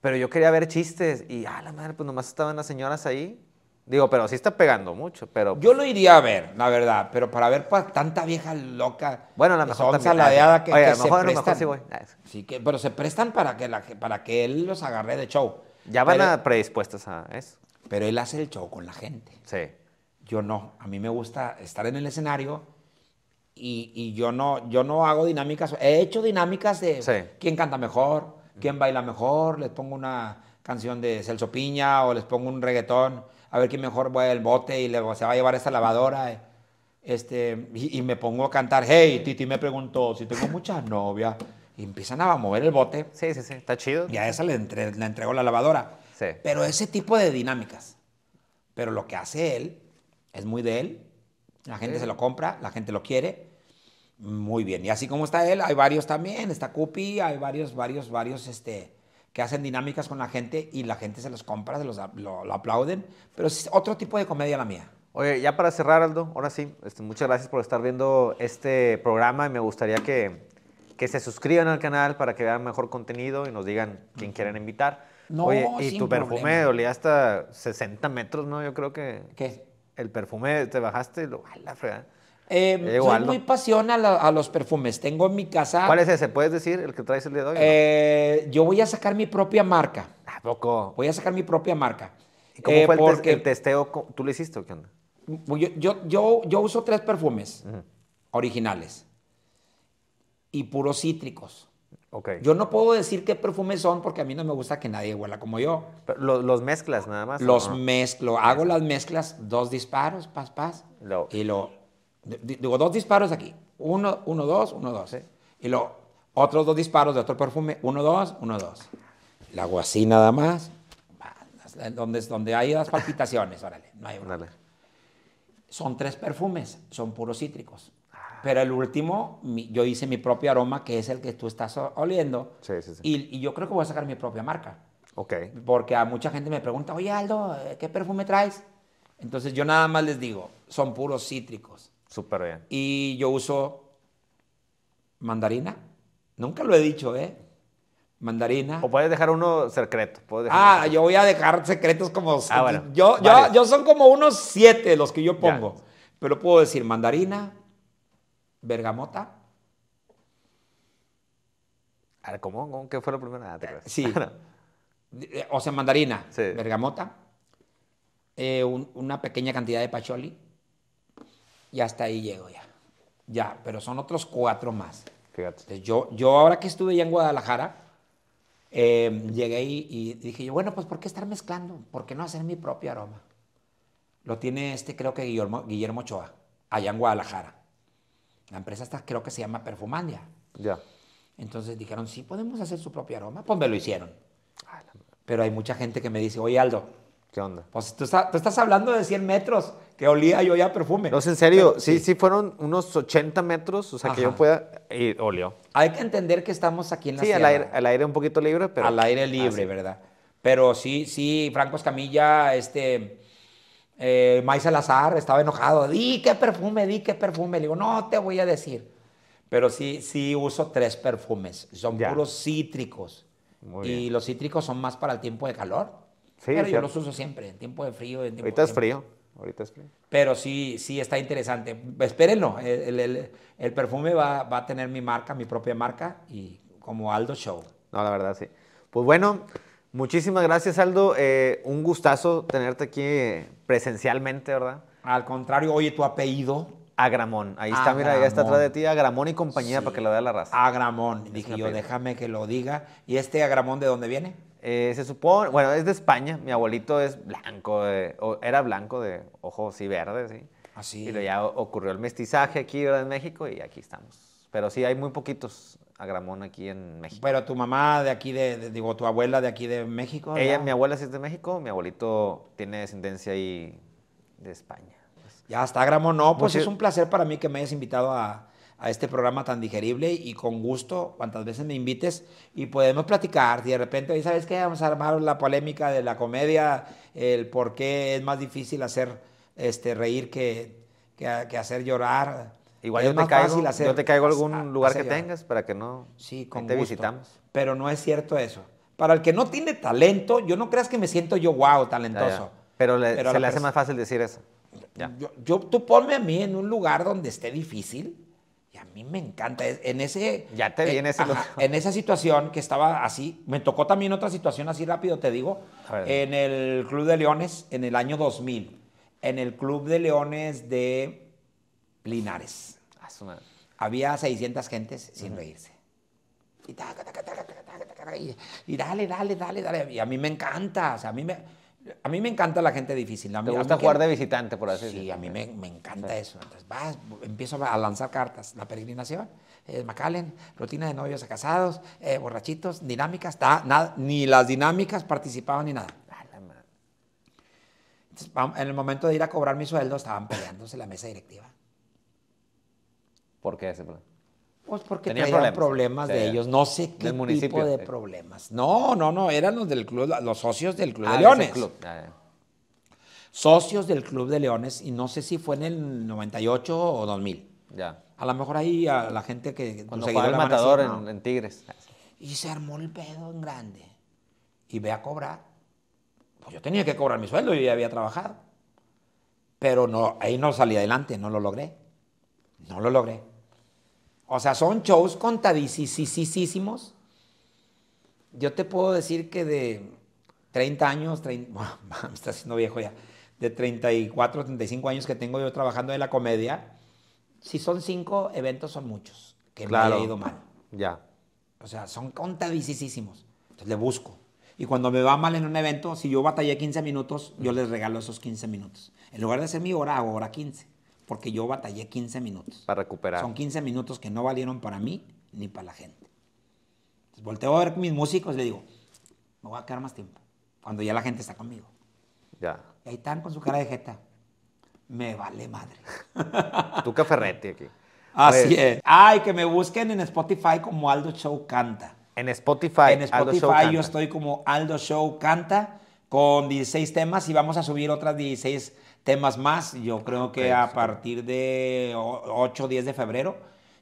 Pero yo quería ver chistes y, ah, la madre, pues nomás estaban las señoras ahí. Digo, pero sí está pegando mucho, pero... Yo lo iría a ver, la verdad, pero para ver tanta vieja loca... Bueno, a lo mejor ah, que, Oye, a lo mejor, se sí pero se prestan para que, para que él los agarre de show. Ya van predispuestos a eso. Pero él hace el show con la gente. Sí yo no, a mí me gusta estar en el escenario y, yo, no, yo no hago dinámicas, he hecho dinámicas de quién canta mejor, quién baila mejor, les pongo una canción de Celso Piña o les pongo un reggaetón, a ver quién mejor va el bote y se va a llevar esa lavadora. Este, y, me pongo a cantar, hey, Titi me preguntó si tengo muchas novias. Y empiezan a mover el bote. Sí, sí, sí, está chido. Y a esa le, entregó entrego la lavadora. Pero ese tipo de dinámicas. Pero lo que hace él es muy de él, la gente se lo compra, la gente lo quiere. Muy bien. Y así como está él, hay varios también. Está Cupi, hay varios, varios, varios este, que hacen dinámicas con la gente y la gente se los compra, se los lo, aplauden. Pero es otro tipo de comedia la mía. Oye, ya para cerrar, Aldo, ahora sí, este, muchas gracias por estar viendo este programa y me gustaría que, que se suscriban al canal para que vean mejor contenido y nos digan quién quieren invitar. No, Oye, y tu perfume olía hasta 60 metros, ¿no? Yo creo que... ¿Qué? el perfume, te bajaste, lo, la eh, eh, soy muy pasión a, los perfumes. Tengo en mi casa. ¿Cuál es ese? ¿Puedes decir el que traes el día de eh, Yo voy a sacar mi propia marca. ¿A poco? Voy a sacar mi propia marca. cómo fue porque... el, testeo? ¿Tú lo hiciste o qué onda? Yo, yo, yo, uso tres perfumes originales y puros cítricos. Yo no puedo decir qué perfumes son porque a mí no me gusta que nadie huela como yo. los, mezclas nada más. Los mezclo. Hago las mezclas, dos disparos, paz, paz. Y lo. Digo, dos disparos aquí. Uno, uno, dos, uno, dos. Y lo. Otros dos disparos de otro perfume. Uno, dos, uno, dos. Lo hago así nada más. Donde, donde hay las palpitaciones, órale. No hay Son tres perfumes, son puros cítricos. Pero el último, yo hice mi propio aroma, que es el que tú estás oliendo. Sí, sí, sí. Y, yo creo que voy a sacar mi propia marca. Ok. Porque a mucha gente me pregunta, oye Aldo, eh, ¿qué perfume traes? Entonces yo nada más les digo, son puros cítricos. Súper bien. Y yo uso mandarina. Nunca lo he dicho, ¿eh? Mandarina. O puedes dejar uno secreto. ah, yo voy a dejar secretos como... Ah, yo, yo, son como unos siete los que yo pongo. Pero puedo decir mandarina, bergamota. ¿Cómo? ¿Qué fue lo primero? Ah, eh, sí. Ah, eh, o sea, mandarina, bergamota, eh, una pequeña cantidad de pacholi y hasta ahí llego ya. Ya, pero son otros cuatro más. Fíjate. yo, yo ahora que estuve ya en Guadalajara, em, llegué y, y, dije yo, bueno, pues ¿por qué estar mezclando? ¿Por qué no hacer mi propio aroma? Lo tiene este, creo que Guillermo, Guillermo Ochoa, allá en Guadalajara. La empresa está, creo que se llama Perfumandia. Ya. Entonces dijeron, sí, podemos hacer su propio aroma. Pues me lo hicieron. Pero hay mucha gente que me dice, oye Aldo. ¿Qué onda? Pues tú, estás hablando de 100 metros, que olía yo ya perfume. No, en serio, sí, sí, fueron unos 80 metros, o sea, que yo pueda, y olió. Hay que entender que estamos aquí en la Sí, al aire, al aire, un poquito libre, pero... Al aire libre, ¿verdad? Pero sí, sí, Franco Escamilla, este, eh, May estaba enojado. Di qué perfume, di qué perfume. Le digo, no te voy a decir. Pero sí, sí uso tres perfumes. Son puros cítricos. y los cítricos son más para el tiempo de calor. Sí, pero yo los uso siempre, en tiempo de frío. En Ahorita es frío. Ahorita es frío. Pero sí, sí está interesante. Espérenlo. El, perfume va, va, a tener mi marca, mi propia marca, y como Aldo Show. No, la verdad, sí. Pues bueno, Muchísimas gracias, Aldo. Eh, un gustazo tenerte aquí presencialmente, ¿verdad? Al contrario, oye, tu apellido. Agramón. Ahí está, mira, ya está atrás de ti, Agramón y compañía, para que lo vea la raza. Agramón. Dije yo, déjame que lo diga. ¿Y este Agramón de dónde viene? Eh, se supone, bueno, es de España. Mi abuelito es blanco, era blanco de ojos ah, y verdes, ¿sí? Así. Y ya ocurrió el mestizaje aquí, ¿verdad? En México y aquí estamos. Pero sí, hay muy poquitos Agramón, Gramón aquí en México. Pero tu mamá de aquí, de, digo, tu abuela de aquí de México. Ella, mi abuela sí es de México, mi abuelito tiene descendencia ahí de España. Ya está, Gramón, no, pues es un placer para mí que me hayas invitado a, a este programa tan digerible y con gusto, cuantas veces me invites, y podemos platicar. Y de repente, sabes qué? vamos a armar la polémica de la comedia, el por qué es más difícil hacer este, reír que, que, que hacer llorar. Igual yo te, caigo, algún lugar que tengas para que no te visitamos. Pero no es cierto eso. Para el que no tiene talento, yo no creas que me siento yo wow, talentoso. Pero, se le hace más fácil decir eso. Yo, tú ponme a mí en un lugar donde esté difícil y a mí me encanta. En ese. Ya te vi eh, ese En esa situación que estaba así, me tocó también otra situación así rápido, te digo. En el Club de Leones, en el año 2000. En el Club de Leones de Linares. Había 600 gentes sin reírse. Y, dale, dale, dale, dale. Y a mí me encanta, a mí me, a mí me encanta la gente difícil. Me ¿Te gusta jugar de visitante, por así decirlo? Sí, a mí me, encanta eso. Entonces, empiezo a lanzar cartas. La peregrinación, eh, Macallen, rutina de novios a casados, eh, borrachitos, dinámicas, nada, ni las dinámicas participaban ni nada. en el momento de ir a cobrar mi sueldo, estaban peleándose la mesa directiva. ¿Por qué ese plan? Pues porque tenían problemas, de ellos, no sé qué tipo de problemas. No, no, no, eran los del club, los socios del Club ah, de Leones. socios del Club de Leones, y no sé si fue en el 98 o 2000. Ya. A lo mejor ahí la gente que... Cuando el matador en, Tigres. Y se armó el pedo en grande. Y ve a cobrar. Pues yo tenía que cobrar mi sueldo, yo ya había trabajado. Pero no, ahí no salí adelante, no lo logré. No lo logré. O sea, son shows contadísimos. Yo te puedo decir que de 30 años, bueno, me está haciendo viejo ya, de 34, 35 años que tengo yo trabajando en la comedia, si son cinco eventos son muchos, que claro. me ido mal. Ya. O sea, son contadísimos. Entonces le busco. Y cuando me va mal en un evento, si yo batallé 15 minutos, yo les regalo esos 15 minutos. En lugar de ser mi hora, hago hora 15 porque yo batallé 15 minutos. Para recuperar. Son 15 minutos que no valieron para mí ni para la gente. Entonces, volteo a ver mis músicos y le digo, me voy a quedar más tiempo, cuando ya la gente está conmigo. Ya. Y ahí están con su cara de jeta. Me vale madre. tu caferrete aquí. Así pues, es. Ay, que me busquen en Spotify como Aldo Show Canta. En Spotify. En Spotify yo estoy como Aldo Show Canta con 16 temas y vamos a subir otras 16 temas más, yo creo que a partir de 8 o 10 de febrero.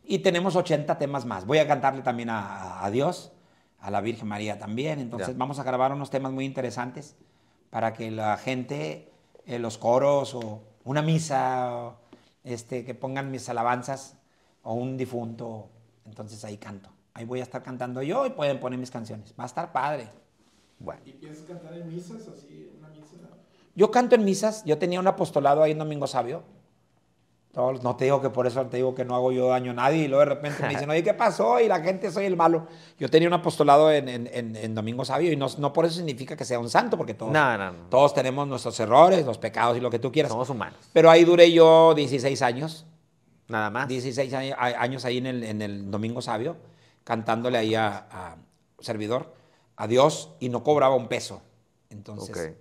Y tenemos 80 temas más. Voy a cantarle también a, Dios, a la Virgen María también. Entonces vamos a grabar unos temas muy interesantes para que la gente, eh, los coros o una misa, este, que pongan mis alabanzas o un difunto. Entonces ahí canto. Ahí voy a estar cantando yo y pueden poner mis canciones. Va a estar padre. Bueno. ¿Y piensas cantar en misas así? Yo canto en misas, yo tenía un apostolado ahí en Domingo Sabio. No, te digo que por eso te digo que no hago yo daño a nadie y luego de repente me dicen, oye, ¿qué pasó? Y la gente soy el malo. Yo tenía un apostolado en, en, Domingo Sabio y no, por eso significa que sea un santo, porque todos, todos tenemos nuestros errores, los pecados y lo que tú quieras. Somos humanos. Pero ahí duré yo 16 años. Nada más. 16 años, ahí en el, Domingo Sabio, cantándole ahí a, servidor, a Dios, y no cobraba un peso. Entonces...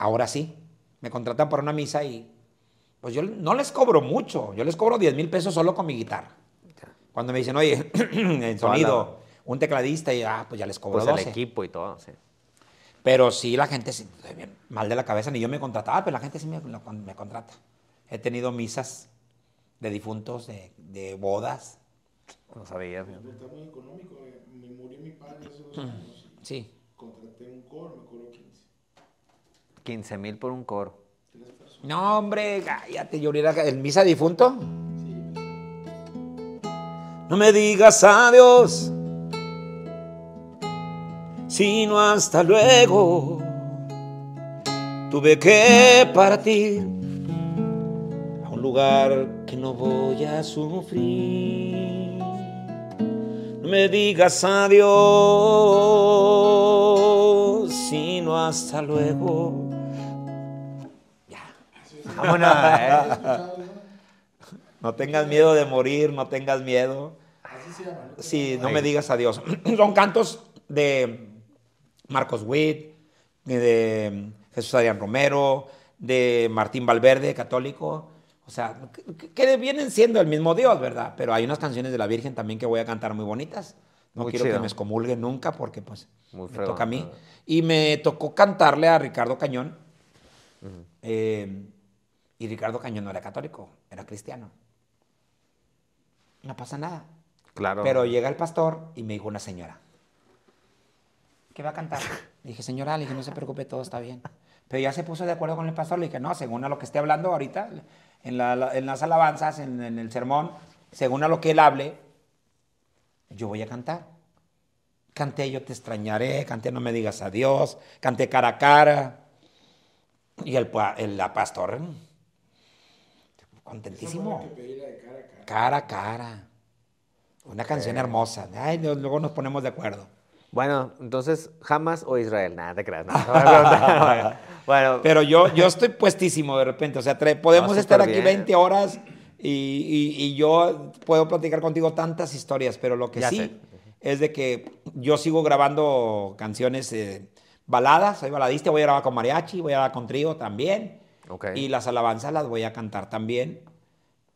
Ahora sí, me contratan para una misa y pues yo no les cobro mucho, yo les cobro 10 mil pesos solo con mi guitarra. Cuando me dicen, oye, el sonido, un tecladista, y ah, pues ya les cobro pues el equipo y todo, sí. Pero sí, la gente, mal de la cabeza, ni yo me contrataba, pero la gente sí me, me contrata. He tenido misas de difuntos, de, bodas. No sabía. económico, eh, me murió mi padre mm, Sí. Contraté un coro, me cobro 15. 15 mil por un coro. No, hombre, cállate, el misa difunto. No me digas adiós, sino hasta luego. Tuve que partir a un lugar que no voy a sufrir. No me digas adiós, sino hasta luego ¿eh? No tengas miedo de morir, no tengas miedo. Sí, no me digas adiós. Son cantos de Marcos Witt, de Jesús Adrián Romero, de Martín Valverde, católico. O sea, que, vienen siendo el mismo Dios, ¿verdad? Pero hay unas canciones de la Virgen también que voy a cantar muy bonitas. No quiero que me excomulguen nunca porque pues me toca a mí. Y me tocó cantarle a Ricardo Cañón. Y Ricardo Cañón no era católico, era cristiano. No pasa nada. Claro. Pero llega el pastor y me dijo una señora, ¿qué va a cantar? Le dije, señora, le dije, no se preocupe, todo está bien. Pero ya se puso de acuerdo con el pastor, le dije, no, según a lo que esté hablando ahorita, en, las alabanzas, en, el sermón, según a lo que él hable, yo voy a cantar. Canté Yo te extrañaré, canté No me digas adiós, canté cara a cara. Y el, la pastor Contentísimo. cara a cara. Una canción hermosa. luego nos ponemos de acuerdo. Bueno, entonces, jamás o Israel. Nada, te creas. bueno. Pero yo, yo estoy puestísimo de repente. O sea, podemos estar aquí 20 horas y, y, yo puedo platicar contigo tantas historias, pero lo que sí es de que yo sigo grabando canciones eh, baladas. Soy baladista, voy a grabar con mariachi, voy a grabar con trío también. Y las alabanzas las voy a cantar también,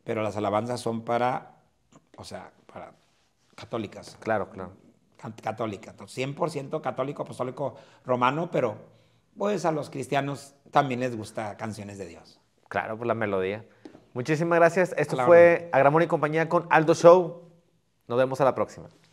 pero las alabanzas son para, o sea, para católicas. Claro, claro. Católica, 100% católico, apostólico romano, pero pues a los cristianos también les gusta canciones de Dios. Claro, por pues, la melodía. Muchísimas gracias. Esto fue Agramón y compañía con Aldo Show. Nos vemos a la próxima.